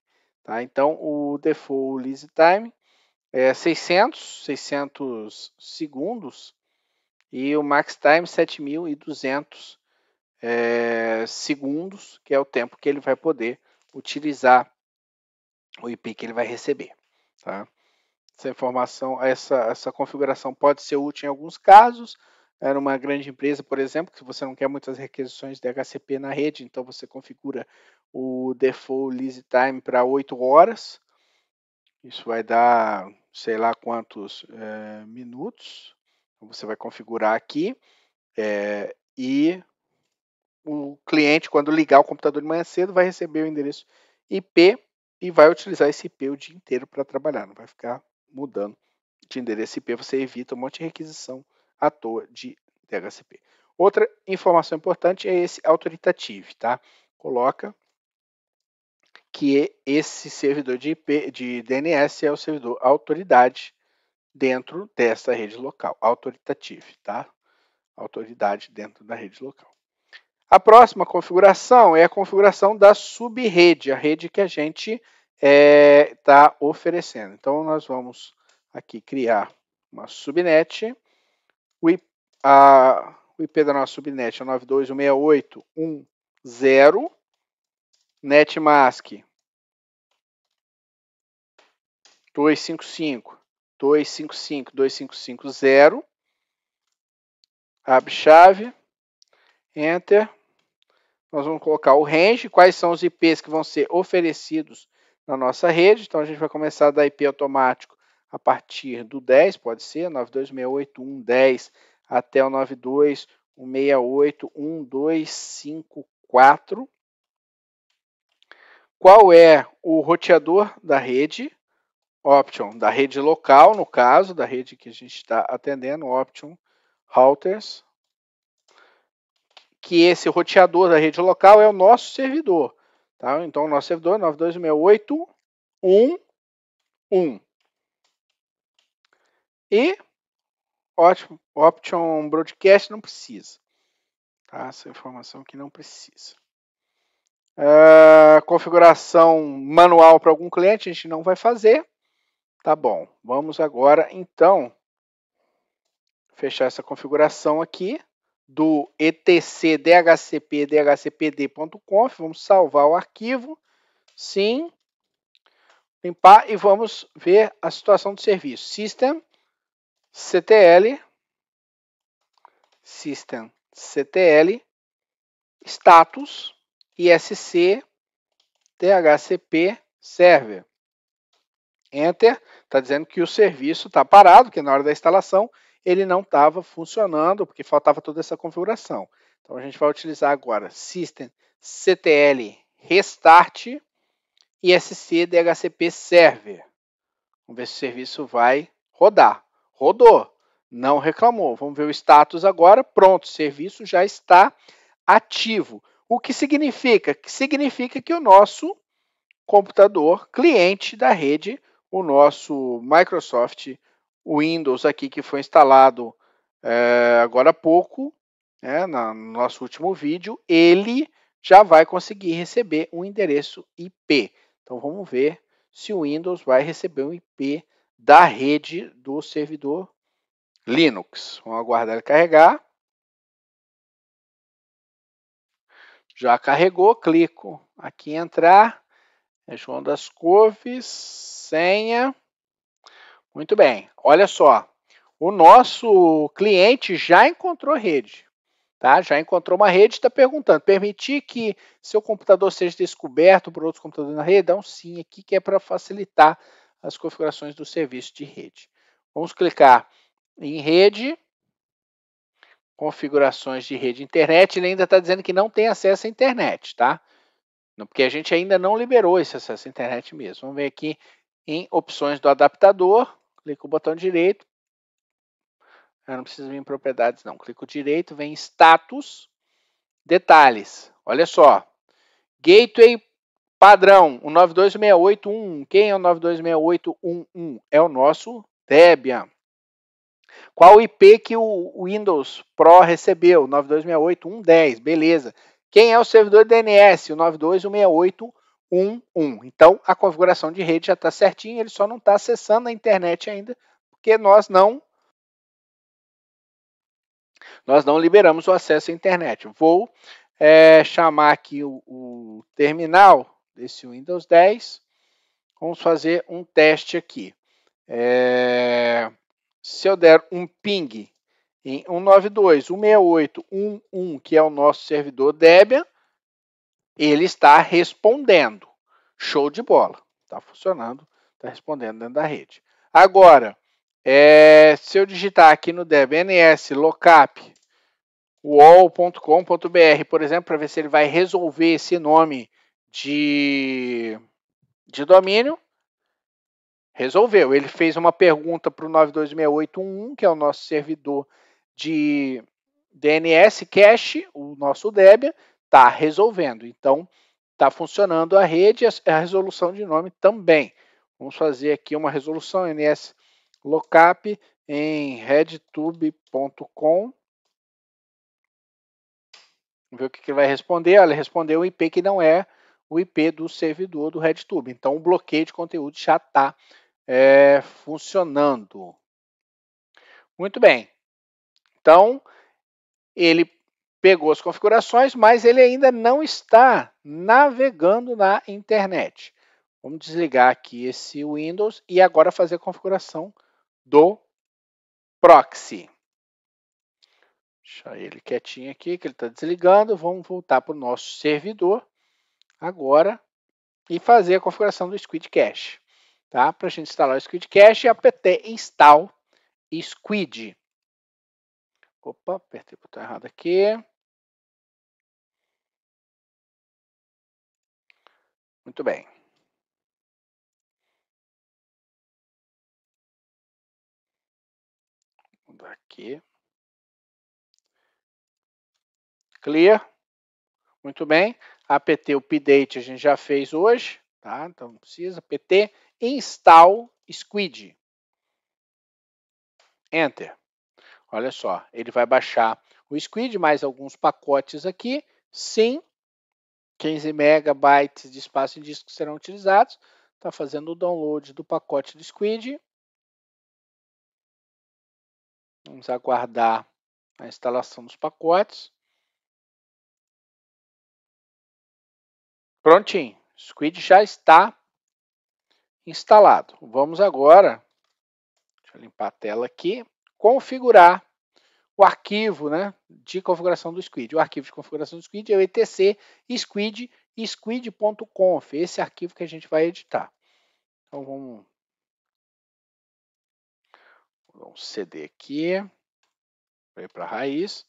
Tá? Então, o default lease time é 600, 600 segundos e o max time 7200 é, eh, segundos, que é o tempo que ele vai poder utilizar o IP que ele vai receber. Tá? Essa informação, essa, essa configuração pode ser útil em alguns casos. Era né, uma grande empresa, por exemplo, que você não quer muitas requisições de HCP na rede, então você configura o default lease time para 8 horas. Isso vai dar sei lá quantos é, minutos. Então você vai configurar aqui é, e o cliente, quando ligar o computador de manhã cedo, vai receber o endereço IP e vai utilizar esse IP o dia inteiro para trabalhar, não vai ficar mudando de endereço IP, você evita um monte de requisição à toa de DHCP. Outra informação importante é esse authoritative, tá? Coloca que esse servidor de IP de DNS é o servidor autoridade dentro dessa rede local, authoritative, tá? Autoridade dentro da rede local. A próxima configuração é a configuração da subrede, a rede que a gente está é, tá oferecendo. Então, nós vamos aqui criar uma subnet. O, IP, a, o IP da nossa subnet é 92168.1.0. Netmask 255 255 255.0. Abre chave. Enter nós vamos colocar o range, quais são os IPs que vão ser oferecidos na nossa rede. Então a gente vai começar da IP automático a partir do 10, pode ser 9268110 até o 92.16.8.1254 Qual é o roteador da rede? Option da rede local, no caso, da rede que a gente está atendendo, Option Routers, que esse roteador da rede local é o nosso servidor. Tá? Então, o nosso servidor é 9268.1.1. E ótimo, Option Broadcast não precisa. Tá? Essa informação que não precisa. Uh, configuração manual para algum cliente, a gente não vai fazer. Tá bom, vamos agora então fechar essa configuração aqui do etcdhcp.dhcpd.conf. Vamos salvar o arquivo. Sim. Limpar e vamos ver a situação do serviço. System CTL System CTL status ISC DHCP server. Enter, está dizendo que o serviço está parado, que na hora da instalação ele não estava funcionando, porque faltava toda essa configuração. Então a gente vai utilizar agora System CTL Restart e SC DHCP Server. Vamos ver se o serviço vai rodar. Rodou, não reclamou. Vamos ver o status agora. Pronto, o serviço já está ativo. O que significa? Que significa que o nosso computador cliente da rede, o nosso Microsoft o Windows aqui que foi instalado é, agora há pouco, né, na, no nosso último vídeo, ele já vai conseguir receber um endereço IP. Então vamos ver se o Windows vai receber um IP da rede do servidor Linux. Vamos aguardar ele carregar. Já carregou, clico aqui em entrar, João das Coves, senha. Muito bem, olha só. O nosso cliente já encontrou rede, tá? Já encontrou uma rede, está perguntando: permitir que seu computador seja descoberto por outros computadores na rede? Dá um sim aqui que é para facilitar as configurações do serviço de rede. Vamos clicar em rede, configurações de rede internet. Ele ainda está dizendo que não tem acesso à internet, tá? Porque a gente ainda não liberou esse acesso à internet mesmo. Vamos ver aqui em opções do adaptador clico o botão direito. Eu não preciso vir em propriedades, não. Clico direito, vem status, detalhes. Olha só. Gateway padrão, o 926811. Quem é o 926811? É o nosso Debian. Qual IP que o Windows Pro recebeu? 9268.1.10, beleza. Quem é o servidor DNS? O 92168 1, 1. Então, a configuração de rede já está certinha, ele só não está acessando a internet ainda, porque nós não nós não liberamos o acesso à internet. Vou é, chamar aqui o, o terminal desse Windows 10. Vamos fazer um teste aqui. É, se eu der um ping em 192.168.11, que é o nosso servidor Debian, ele está respondendo. Show de bola. Está funcionando, está respondendo dentro da rede. Agora, é, se eu digitar aqui no DBNS lockup wall.com.br, por exemplo, para ver se ele vai resolver esse nome de, de domínio, resolveu. Ele fez uma pergunta para o 926811, que é o nosso servidor de DNS cache, o nosso Debian, está resolvendo. Então, está funcionando a rede e a resolução de nome também. Vamos fazer aqui uma resolução ns lookup em redtube.com. ver o que, ele vai responder. Olha, ele respondeu o IP que não é o IP do servidor do RedTube. Então, o bloqueio de conteúdo já está é, funcionando. Muito bem. Então, ele pegou as configurações, mas ele ainda não está navegando na internet. Vamos desligar aqui esse Windows e agora fazer a configuração do proxy. Deixa ele quietinho aqui, que ele está desligando. Vamos voltar para o nosso servidor agora e fazer a configuração do Squid Cache. Tá? Para a gente instalar o Squid Cache, apt install squid. Opa, apertei o botão errado aqui. Muito bem. Vamos aqui. Clear. Muito bem. APT update a gente já fez hoje, tá? Então não precisa. PT install squid. Enter. Olha só, ele vai baixar o squid mais alguns pacotes aqui. Sim, 15 megabytes de espaço em disco serão utilizados. Está fazendo o download do pacote do Squid. Vamos aguardar a instalação dos pacotes. Prontinho, Squid já está instalado. Vamos agora, deixa eu limpar a tela aqui, configurar o arquivo né, de configuração do Squid. O arquivo de configuração do Squid é o etc squid squid.conf, esse arquivo que a gente vai editar. Então vamos, vamos cd aqui, vai para a raiz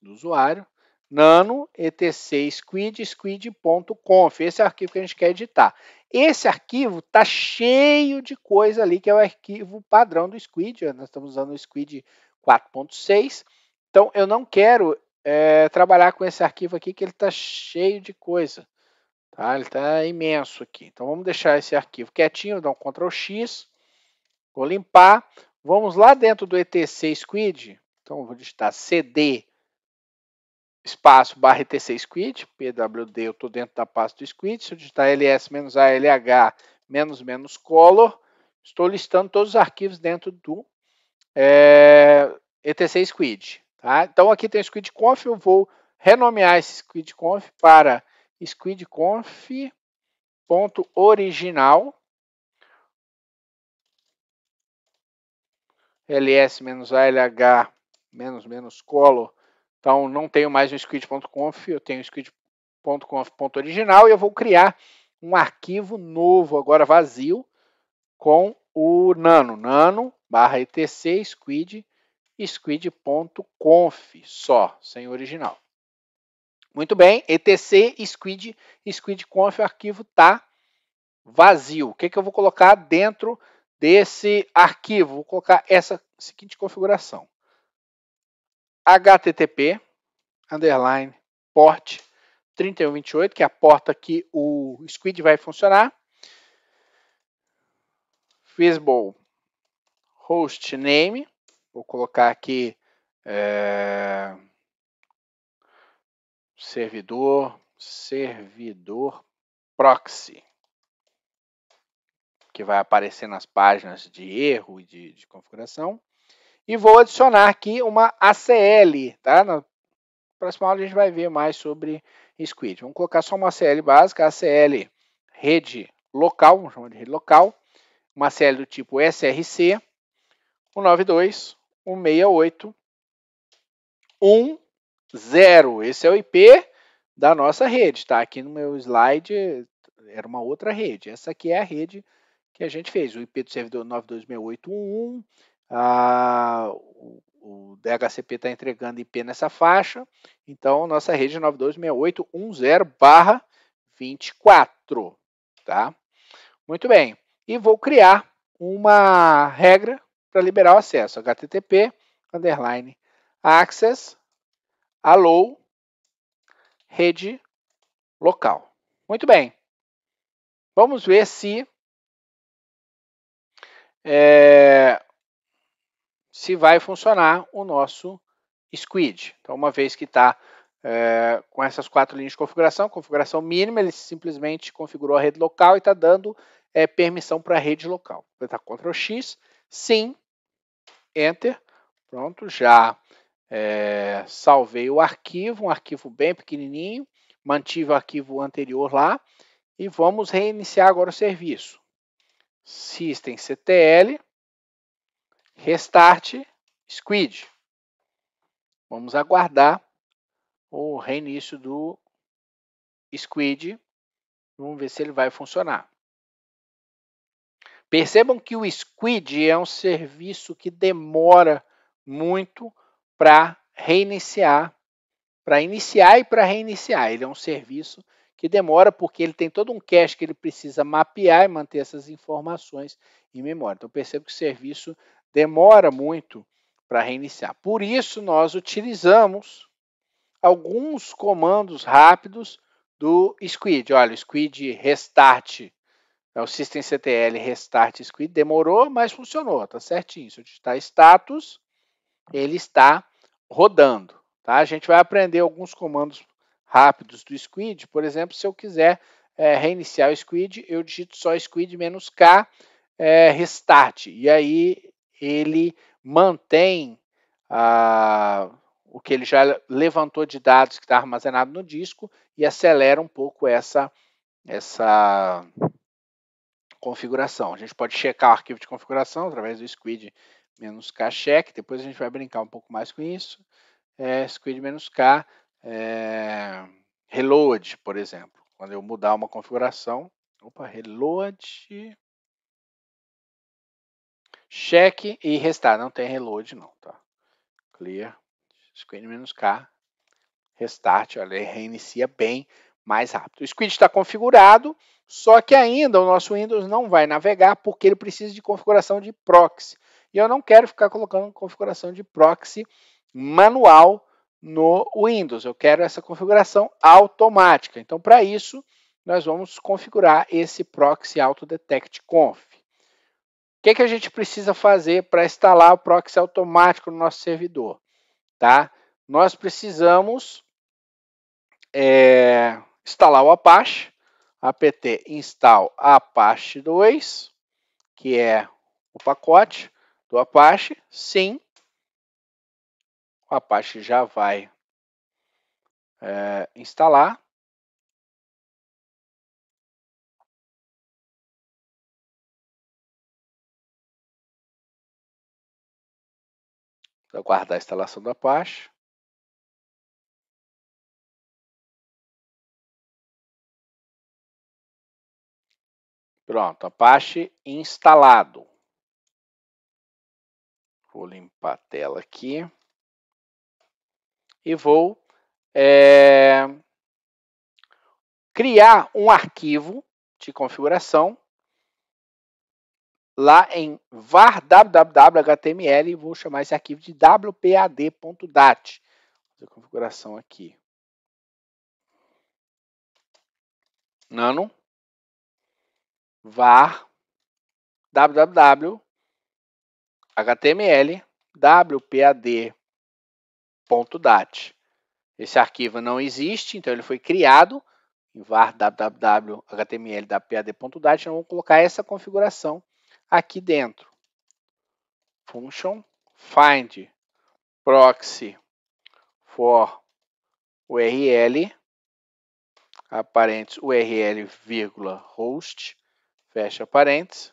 do usuário, nano etc squid squid.conf, esse é o arquivo que a gente quer editar. Esse arquivo tá cheio de coisa ali que é o arquivo padrão do Squid, nós estamos usando o Squid 4.6. Então eu não quero é, trabalhar com esse arquivo aqui que ele está cheio de coisa. Tá? Ele está imenso aqui. Então vamos deixar esse arquivo quietinho, dar um Ctrl X. Vou limpar. Vamos lá dentro do ETC Squid. Então vou digitar CD espaço barra ETC Squid, PWD eu estou dentro da pasta do Squid, se eu digitar ls-alh menos menos color, estou listando todos os arquivos dentro do é, ETC Squid. Tá? Então aqui tem o SquidConf, eu vou renomear esse SquidConf para squidconf.original ls-alh menos menos colo. Então não tenho mais um squid.conf, eu tenho squid.conf.original e eu vou criar um arquivo novo agora vazio com o nano, nano barra etc squid, squid.conf só, sem original. Muito bem, etc squid, squid.conf, o arquivo está vazio. O que, que eu vou colocar dentro desse arquivo? Vou colocar essa seguinte configuração. http underline port 3128, que é a porta que o squid vai funcionar Fizzball host name. Vou colocar aqui é, servidor, servidor proxy, que vai aparecer nas páginas de erro e de, de configuração. E vou adicionar aqui uma ACL, tá? Na próxima aula a gente vai ver mais sobre Squid. Vamos colocar só uma ACL básica, ACL rede local, vamos chamar de rede local, uma série do tipo SRC 192 168 10. Esse é o IP da nossa rede, tá? Aqui no meu slide era uma outra rede. Essa aqui é a rede que a gente fez. O IP do servidor 92681, a, o, o DHCP está entregando IP nessa faixa, então nossa rede é 926810 barra 24, tá? Muito bem e vou criar uma regra para liberar o acesso. HTTP underline access allow rede local. Muito bem. Vamos ver se é, se vai funcionar o nosso squid. Então, uma vez que está é, com essas quatro linhas de configuração, configuração mínima, ele simplesmente configurou a rede local e está dando é, permissão para a rede local. Vou apertar Ctrl X, sim, Enter, pronto, já é, salvei o arquivo, um arquivo bem pequenininho, mantive o arquivo anterior lá e vamos reiniciar agora o serviço. Systemctl, Restart, Squid. Vamos aguardar o reinício do Squid. Vamos ver se ele vai funcionar. Percebam que o Squid é um serviço que demora muito para reiniciar, para iniciar e para reiniciar. Ele é um serviço que demora porque ele tem todo um cache que ele precisa mapear e manter essas informações em memória. Então percebo que o serviço demora muito para reiniciar. Por isso nós utilizamos alguns comandos rápidos do Squid. Olha, Squid restart é o systemctl restart squid. Demorou, mas funcionou, tá certinho. Se eu digitar status, ele está rodando. Tá? A gente vai aprender alguns comandos rápidos do squid. Por exemplo, se eu quiser é, reiniciar o squid, eu digito só squid menos k é, restart. E aí ele mantém ah, o que ele já levantou de dados que está armazenado no disco e acelera um pouco essa, essa configuração. A gente pode checar o arquivo de configuração através do squid -k check. depois a gente vai brincar um pouco mais com isso. É, squid-k é, reload, por exemplo. Quando eu mudar uma configuração, opa, reload, check e restar. Não tem reload não, tá? Clear, squid-k, restart, olha, reinicia bem mais rápido. O Squid está configurado, só que ainda o nosso Windows não vai navegar porque ele precisa de configuração de proxy. E eu não quero ficar colocando configuração de proxy manual no Windows. Eu quero essa configuração automática. Então, para isso, nós vamos configurar esse proxy autodetectconf. O que, que a gente precisa fazer para instalar o proxy automático no nosso servidor? Tá? Nós precisamos é, instalar o Apache, apt install apache 2, que é o pacote do Apache, sim, o Apache já vai é, instalar. aguardar a instalação do Apache. Pronto, Apache instalado. Vou limpar a tela aqui. E vou é, criar um arquivo de configuração lá em var www.html vou chamar esse arquivo de wpad.dat. Fazer configuração aqui. Nano var www html wpad.dat. Esse arquivo não existe, então ele foi criado em var www html wpad.dat. Então, Vamos colocar essa configuração aqui dentro. Function find proxy for url aparentes url, vírgula, host fecha parênteses,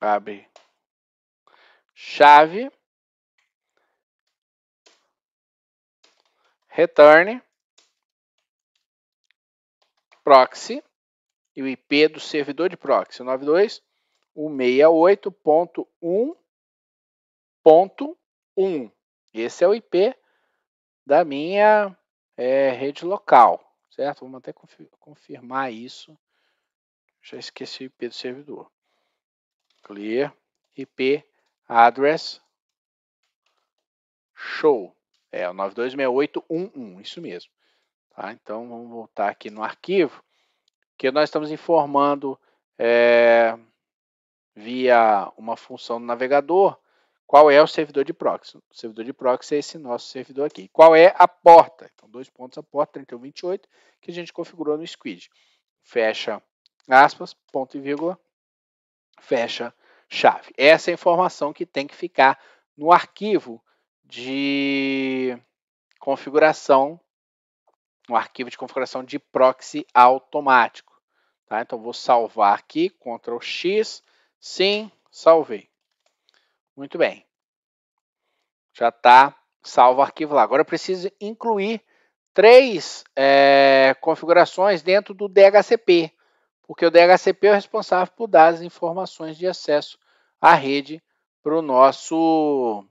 abre chave, return, proxy, e o IP do servidor de proxy, 92.168.1.1. Esse é o IP da minha é, rede local, certo? Vamos até confirmar isso já esqueci o IP do servidor. Clear IP address show. É o 926811, isso mesmo. Tá? Então vamos voltar aqui no arquivo, que nós estamos informando é, via uma função do navegador qual é o servidor de proxy. O servidor de proxy é esse nosso servidor aqui. Qual é a porta? Então, dois pontos a porta 3128 que a gente configurou no Squid. Fecha aspas, ponto e vírgula, fecha chave. Essa é a informação que tem que ficar no arquivo de configuração, no arquivo de configuração de proxy automático. Tá? Então, vou salvar aqui, Ctrl X, sim, salvei. Muito bem. Já está salvo o arquivo lá. Agora eu preciso incluir três é, configurações dentro do DHCP porque o DHCP é o responsável por dar as informações de acesso à rede para o nosso,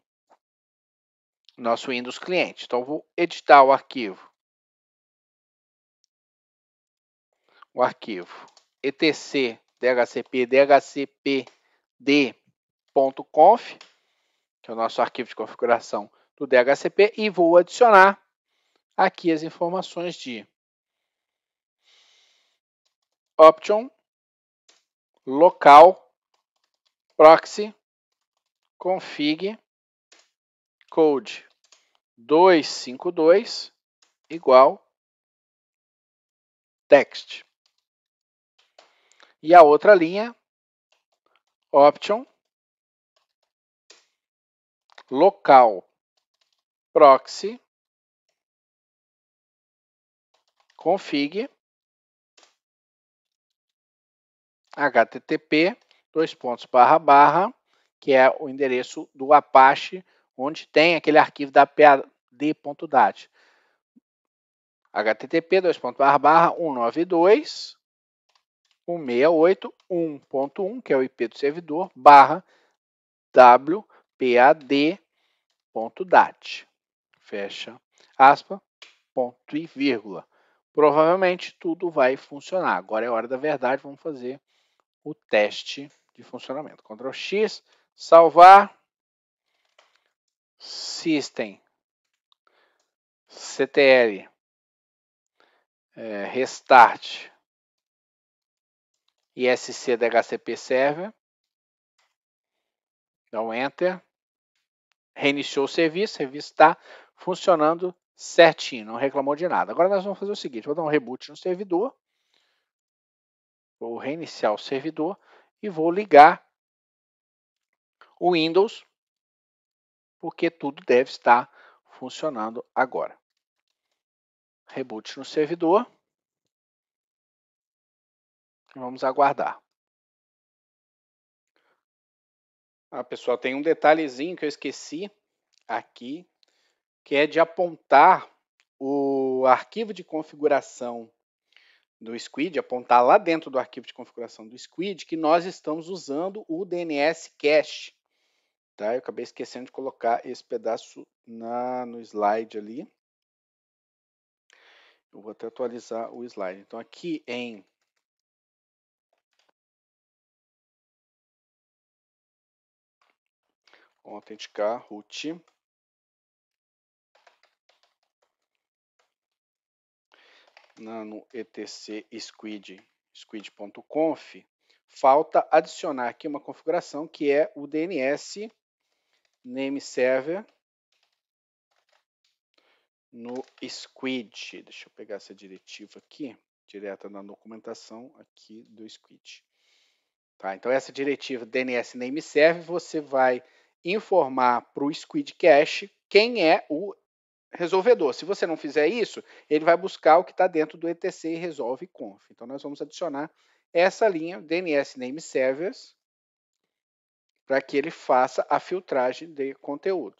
nosso Windows cliente. Então, vou editar o arquivo. O arquivo etc dhcp dhcpd.conf, que é o nosso arquivo de configuração do DHCP, e vou adicionar aqui as informações de option local proxy config code 252 igual text. E a outra linha, option local proxy config http dois pontos barra barra que é o endereço do Apache onde tem aquele arquivo da pad.dat http dois pontos barra barra 192 que é o IP do servidor barra wpad.dat fecha aspa ponto e vírgula provavelmente tudo vai funcionar. Agora é hora da verdade, vamos fazer o teste de funcionamento. Ctrl X, salvar, system, ctl, é, restart, ISC DHCP Server. Dá um Enter. Reiniciou o serviço, o serviço está funcionando certinho, não reclamou de nada. Agora nós vamos fazer o seguinte, vou dar um reboot no servidor. Vou reiniciar o servidor e vou ligar o Windows, porque tudo deve estar funcionando agora. Reboot no servidor. Vamos aguardar. Ah, pessoal, tem um detalhezinho que eu esqueci aqui, que é de apontar o arquivo de configuração do Squid, apontar lá dentro do arquivo de configuração do Squid, que nós estamos usando o DNS cache. Tá? Eu acabei esquecendo de colocar esse pedaço na, no slide ali. Eu vou até atualizar o slide. Então, aqui em autenticar root nano etc squid squid.conf, falta adicionar aqui uma configuração que é o DNS name server no squid. Deixa eu pegar essa diretiva aqui, direta na documentação aqui do squid. Tá, então essa diretiva DNS name server, você vai informar para o squid cache quem é o resolvedor. Se você não fizer isso, ele vai buscar o que está dentro do etc e resolve conf. Então, nós vamos adicionar essa linha, DNS Name Servers, para que ele faça a filtragem de conteúdo.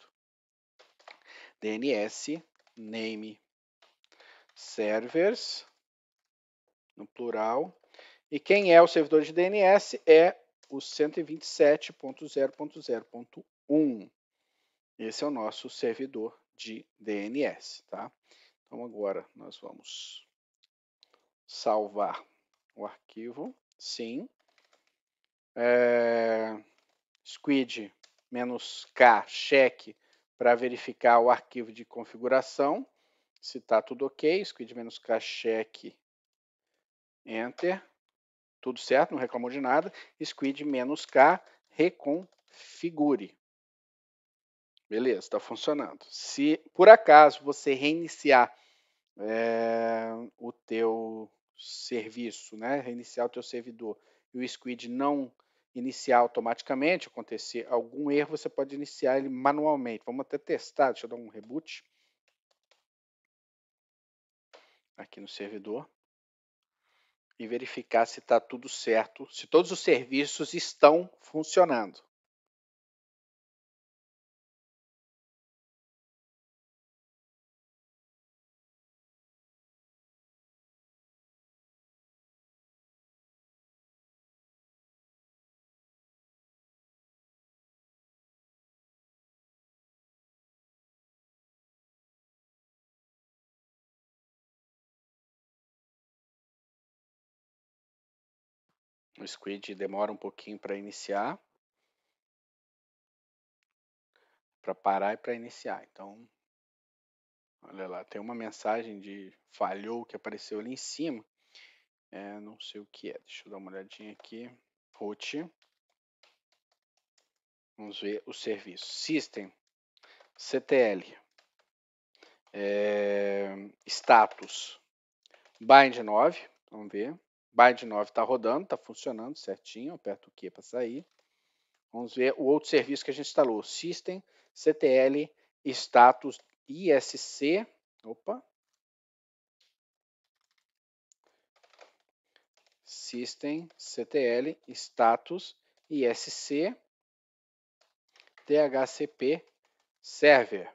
DNS Name Servers, no plural. E quem é o servidor de DNS é o 127.0.0.1. Esse é o nosso servidor de DNS, tá? Então agora nós vamos salvar o arquivo, sim. É, squid "-k", check para verificar o arquivo de configuração, se está tudo ok, squid "-k", check. enter, tudo certo, não reclamou de nada, squid "-k", reconfigure. Beleza, está funcionando. Se por acaso você reiniciar é, o teu serviço, né, reiniciar o teu servidor e o Squid não iniciar automaticamente, acontecer algum erro, você pode iniciar ele manualmente. Vamos até testar, deixa eu dar um reboot aqui no servidor e verificar se está tudo certo, se todos os serviços estão funcionando. Squid demora um pouquinho para iniciar, para parar e para iniciar. Então, olha lá, tem uma mensagem de falhou que apareceu ali em cima. É, não sei o que é. Deixa eu dar uma olhadinha aqui. Root. Vamos ver o serviço. System. CTL. É, status. Bind 9. Vamos ver. Bind 9 está rodando, está funcionando certinho. Aperto o Q para sair. Vamos ver o outro serviço que a gente instalou. System, CTL, status, ISC. Opa. System, CTL, status, ISC, DHCP, server.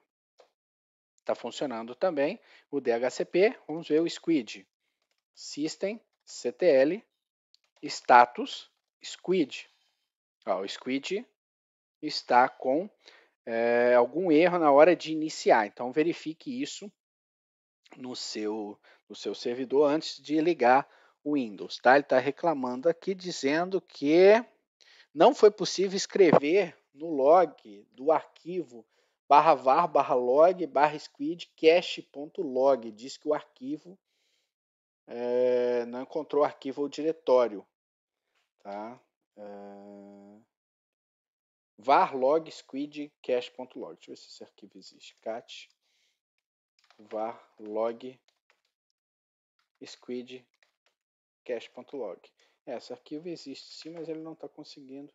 Está funcionando também o DHCP. Vamos ver o squid. System, ctl status squid. Ó, o squid está com é, algum erro na hora de iniciar, então verifique isso no seu, no seu servidor antes de ligar o Windows. Tá? Ele está reclamando aqui dizendo que não foi possível escrever no log do arquivo barra var barra log barra squid cache.log. Diz que o arquivo é, não encontrou arquivo ou diretório. Tá? É, eh, var log squid cache.log. Deixa eu ver se esse arquivo existe. cat var log squid cache.log. É, esse arquivo existe sim, mas ele não está conseguindo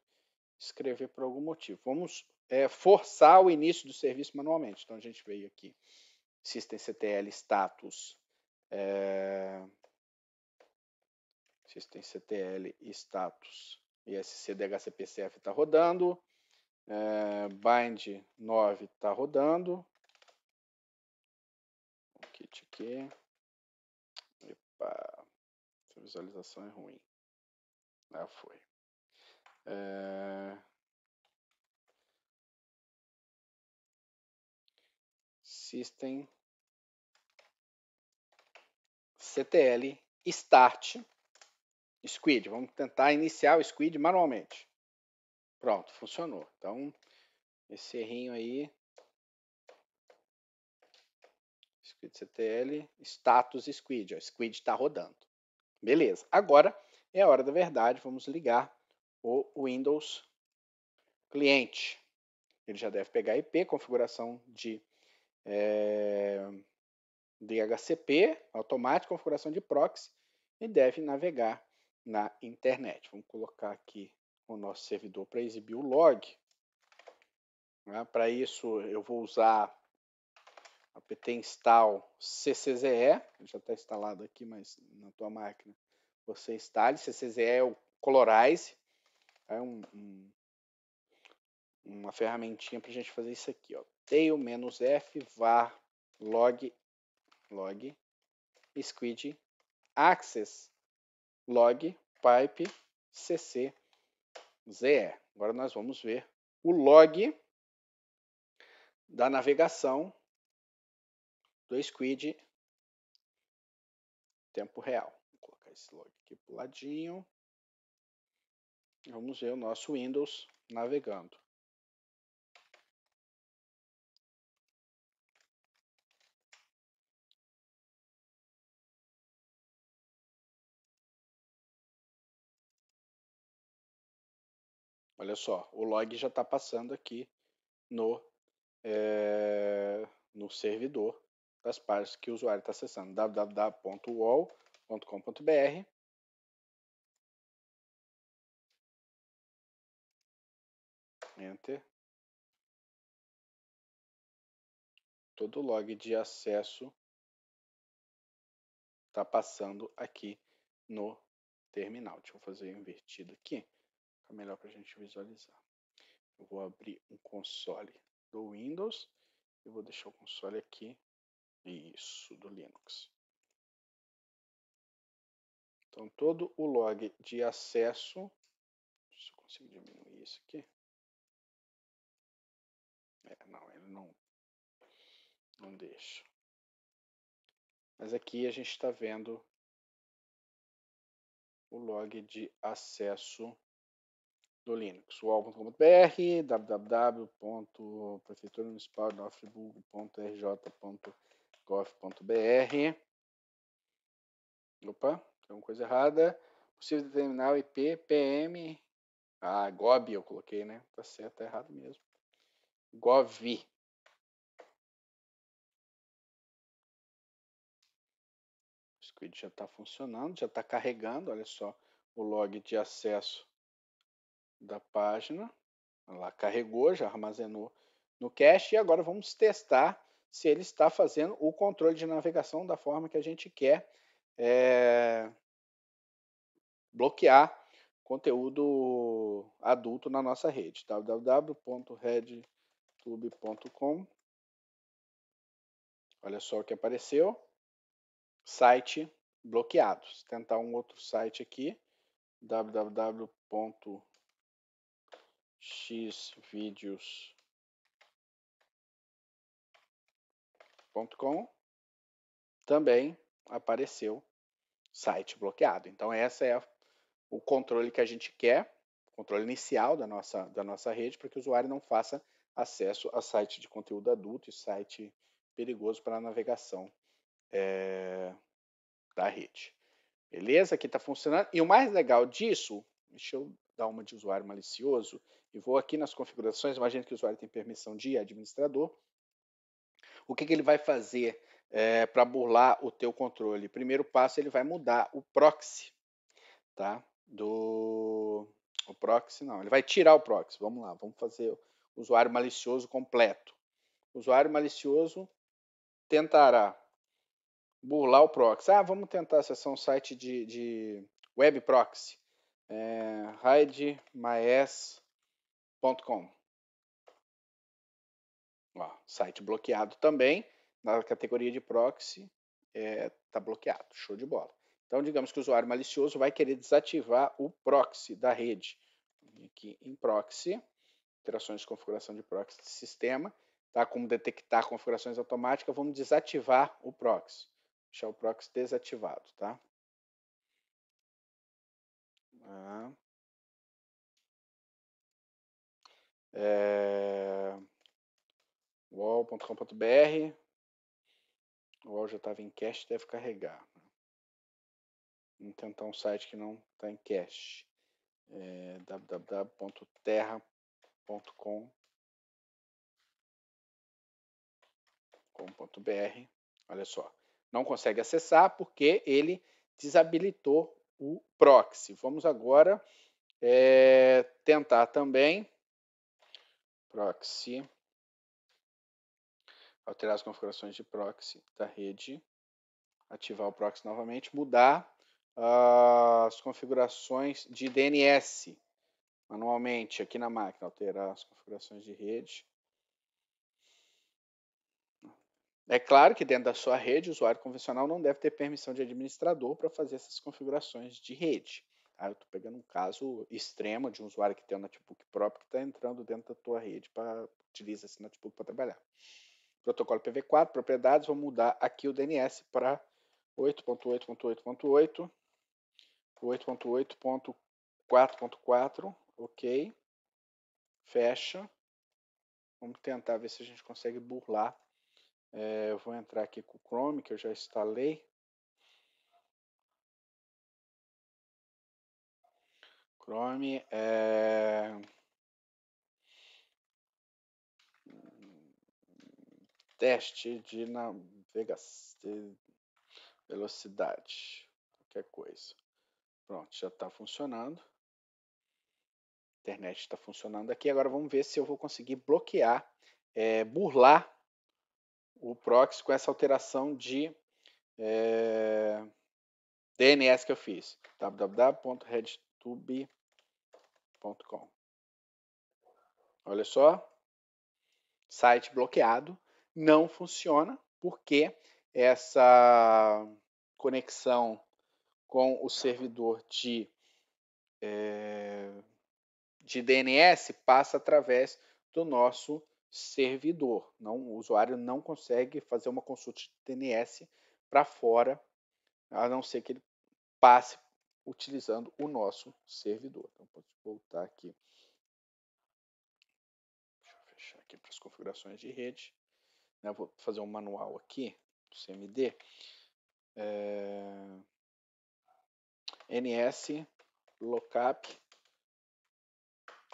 escrever por algum motivo. Vamos é, forçar o início do serviço manualmente. Então a gente veio aqui, systemctl status é, testes, CTL e status. ISC DHCPCF está rodando, é, bind 9 está rodando. O kit aqui. Epa, essa visualização é ruim. Já ah, foi. É... System CTL start Squid, vamos tentar iniciar o Squid manualmente. Pronto, funcionou. Então, esse errinho aí, Squid CTL, status Squid, ó, Squid está rodando. Beleza, agora é a hora da verdade, vamos ligar o Windows cliente. Ele já deve pegar IP, configuração de, é, eh, automática, configuração de proxy, e deve navegar na internet. Vamos colocar aqui o nosso servidor para exibir o log. Né? Para isso, eu vou usar apt install ccze, já está instalado aqui, mas na tua máquina você instale. ccze é o Colorize, é um, um, uma ferramentinha para a gente fazer isso aqui. Ó. tail-f var log, log squid access log, pipe, cc, ze. Agora nós vamos ver o log da navegação do Squid tempo real. Vou colocar esse log aqui para o ladinho. Vamos ver o nosso Windows navegando. Olha só, o log já está passando aqui no, é, no servidor das páginas que o usuário está acessando, www.wall.com.br. Enter. Todo o log de acesso está passando aqui no terminal. Deixa eu fazer invertido aqui fica é melhor para a gente visualizar. Eu vou abrir um console do Windows e vou deixar o console aqui, isso, do Linux. Então, todo o log de acesso, se eu consigo diminuir isso aqui. É, não, ele não, não deixa. Mas aqui a gente está vendo o log de acesso do Linux, uol.com.br, www.prefeitura municipal Opa, tem alguma coisa errada. Possível determinar o IP, PM. Ah, GOB eu coloquei, né? Tá certo, tá errado mesmo. GOV. O Squid já está funcionando, já está carregando. Olha só o log de acesso da página. Ela carregou, já armazenou no cache e agora vamos testar se ele está fazendo o controle de navegação da forma que a gente quer é, bloquear conteúdo adulto na nossa rede. www.redtube.com Olha só o que apareceu. Site bloqueado. Tentar um outro site aqui. www.redtube.com xvideos.com também apareceu site bloqueado. Então essa é o controle que a gente quer, controle inicial da nossa, da nossa rede para que o usuário não faça acesso a site de conteúdo adulto e site perigoso para a navegação é, da rede. Beleza? Aqui está funcionando. E o mais legal disso, deixa eu dar uma de usuário malicioso, vou aqui nas configurações, imagino que o usuário tem permissão de administrador. O que, que ele vai fazer é, eh, para burlar o teu controle? Primeiro passo, ele vai mudar o proxy, tá? Do... O proxy não, ele vai tirar o proxy. Vamos lá, vamos fazer o usuário malicioso completo. O usuário malicioso tentará burlar o proxy. Ah, vamos tentar acessar é um site de, de web proxy. É, hide my ass .com. Ó, site bloqueado também, na categoria de proxy está é, tá bloqueado, show de bola. Então, digamos que o usuário malicioso vai querer desativar o proxy da rede. Aqui em proxy, alterações de configuração de proxy de sistema, tá? como detectar configurações automáticas, vamos desativar o proxy. Deixar o proxy desativado, tá? Ah, É... Eh, uol.com.br o wall já estava em cache, deve carregar. Né? Vamos tentar um site que não está em cache. É eh, www.terra.com.br Olha só. Não consegue acessar porque ele desabilitou o proxy. Vamos agora é, tentar também proxy, alterar as configurações de proxy da rede, ativar o proxy novamente, mudar ah, as configurações de DNS manualmente aqui na máquina, alterar as configurações de rede. É claro que dentro da sua rede, o usuário convencional não deve ter permissão de administrador para fazer essas configurações de rede. Ah, eu tô pegando um caso extremo de um usuário que tem um notebook próprio que está entrando dentro da tua rede para utiliza esse notebook para trabalhar. Protocolo PV4, propriedades, vou mudar aqui o DNS para 8.8.8.8, 8.8.4.4, ok, fecha. Vamos tentar ver se a gente consegue burlar. É, eu vou entrar aqui com o Chrome, que eu já instalei. Chrome. É... Teste de navegação, velocidade, qualquer coisa. Pronto, já está funcionando. A internet está funcionando aqui. Agora vamos ver se eu vou conseguir bloquear, é, burlar o proxy com essa alteração de é, DNS que eu fiz. www.redtube.com .com. Olha só, site bloqueado, não funciona porque essa conexão com o servidor de, é, de DNS passa através do nosso servidor. Não, o usuário não consegue fazer uma consulta de DNS para fora, a não ser que ele passe utilizando o nosso servidor. Então, posso voltar aqui. Deixa eu fechar aqui para as configurações de rede. Eu né? vou fazer um manual aqui, do CMD. É... NS lookup,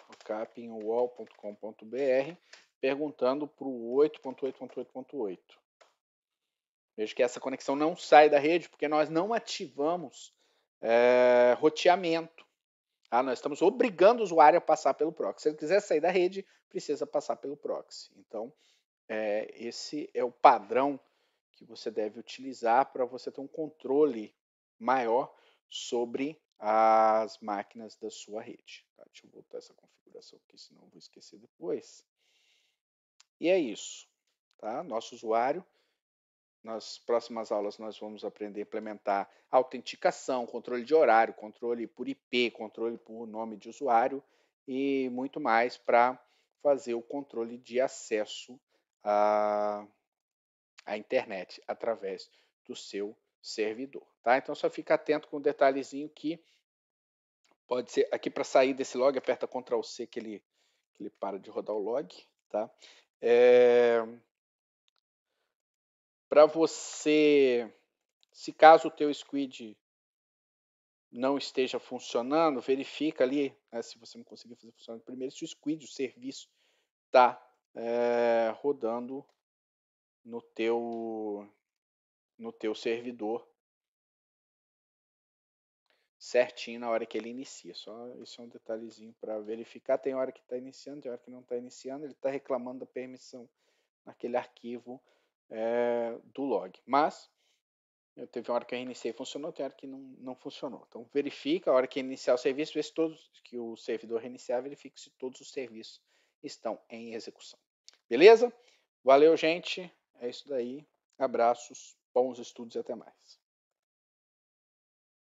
lookup em wall.com.br, perguntando para o 8.8.8.8. Veja que essa conexão não sai da rede porque nós não ativamos é, roteamento. Ah, nós estamos obrigando o usuário a passar pelo proxy. Se ele quiser sair da rede, precisa passar pelo proxy. Então, é, esse é o padrão que você deve utilizar para você ter um controle maior sobre as máquinas da sua rede. Tá? Deixa eu voltar essa configuração aqui, senão eu vou esquecer depois. E é isso. Tá? Nosso usuário nas próximas aulas, nós vamos aprender a implementar autenticação, controle de horário, controle por IP, controle por nome de usuário e muito mais para fazer o controle de acesso à, à internet através do seu servidor. Tá? Então, só fica atento com um detalhezinho que pode ser. Aqui para sair desse log, aperta Ctrl C que ele, que ele para de rodar o log. Tá? É, para você, se caso o teu squid não esteja funcionando, verifica ali, né, se você não conseguir fazer funcionar primeiro, se o squid, o serviço, está é, eh, rodando no teu no teu servidor certinho na hora que ele inicia. Só isso é um detalhezinho para verificar. Tem hora que está iniciando, tem hora que não está iniciando. Ele está reclamando da permissão naquele arquivo é, do log. Mas eu teve uma hora que eu reiniciei funcionou, tem hora que não, não funcionou. Então verifica a hora que iniciar o serviço, vê se todos que o servidor reiniciar, verifique se todos os serviços estão em execução. Beleza? Valeu, gente. É isso daí. Abraços, bons estudos e até mais.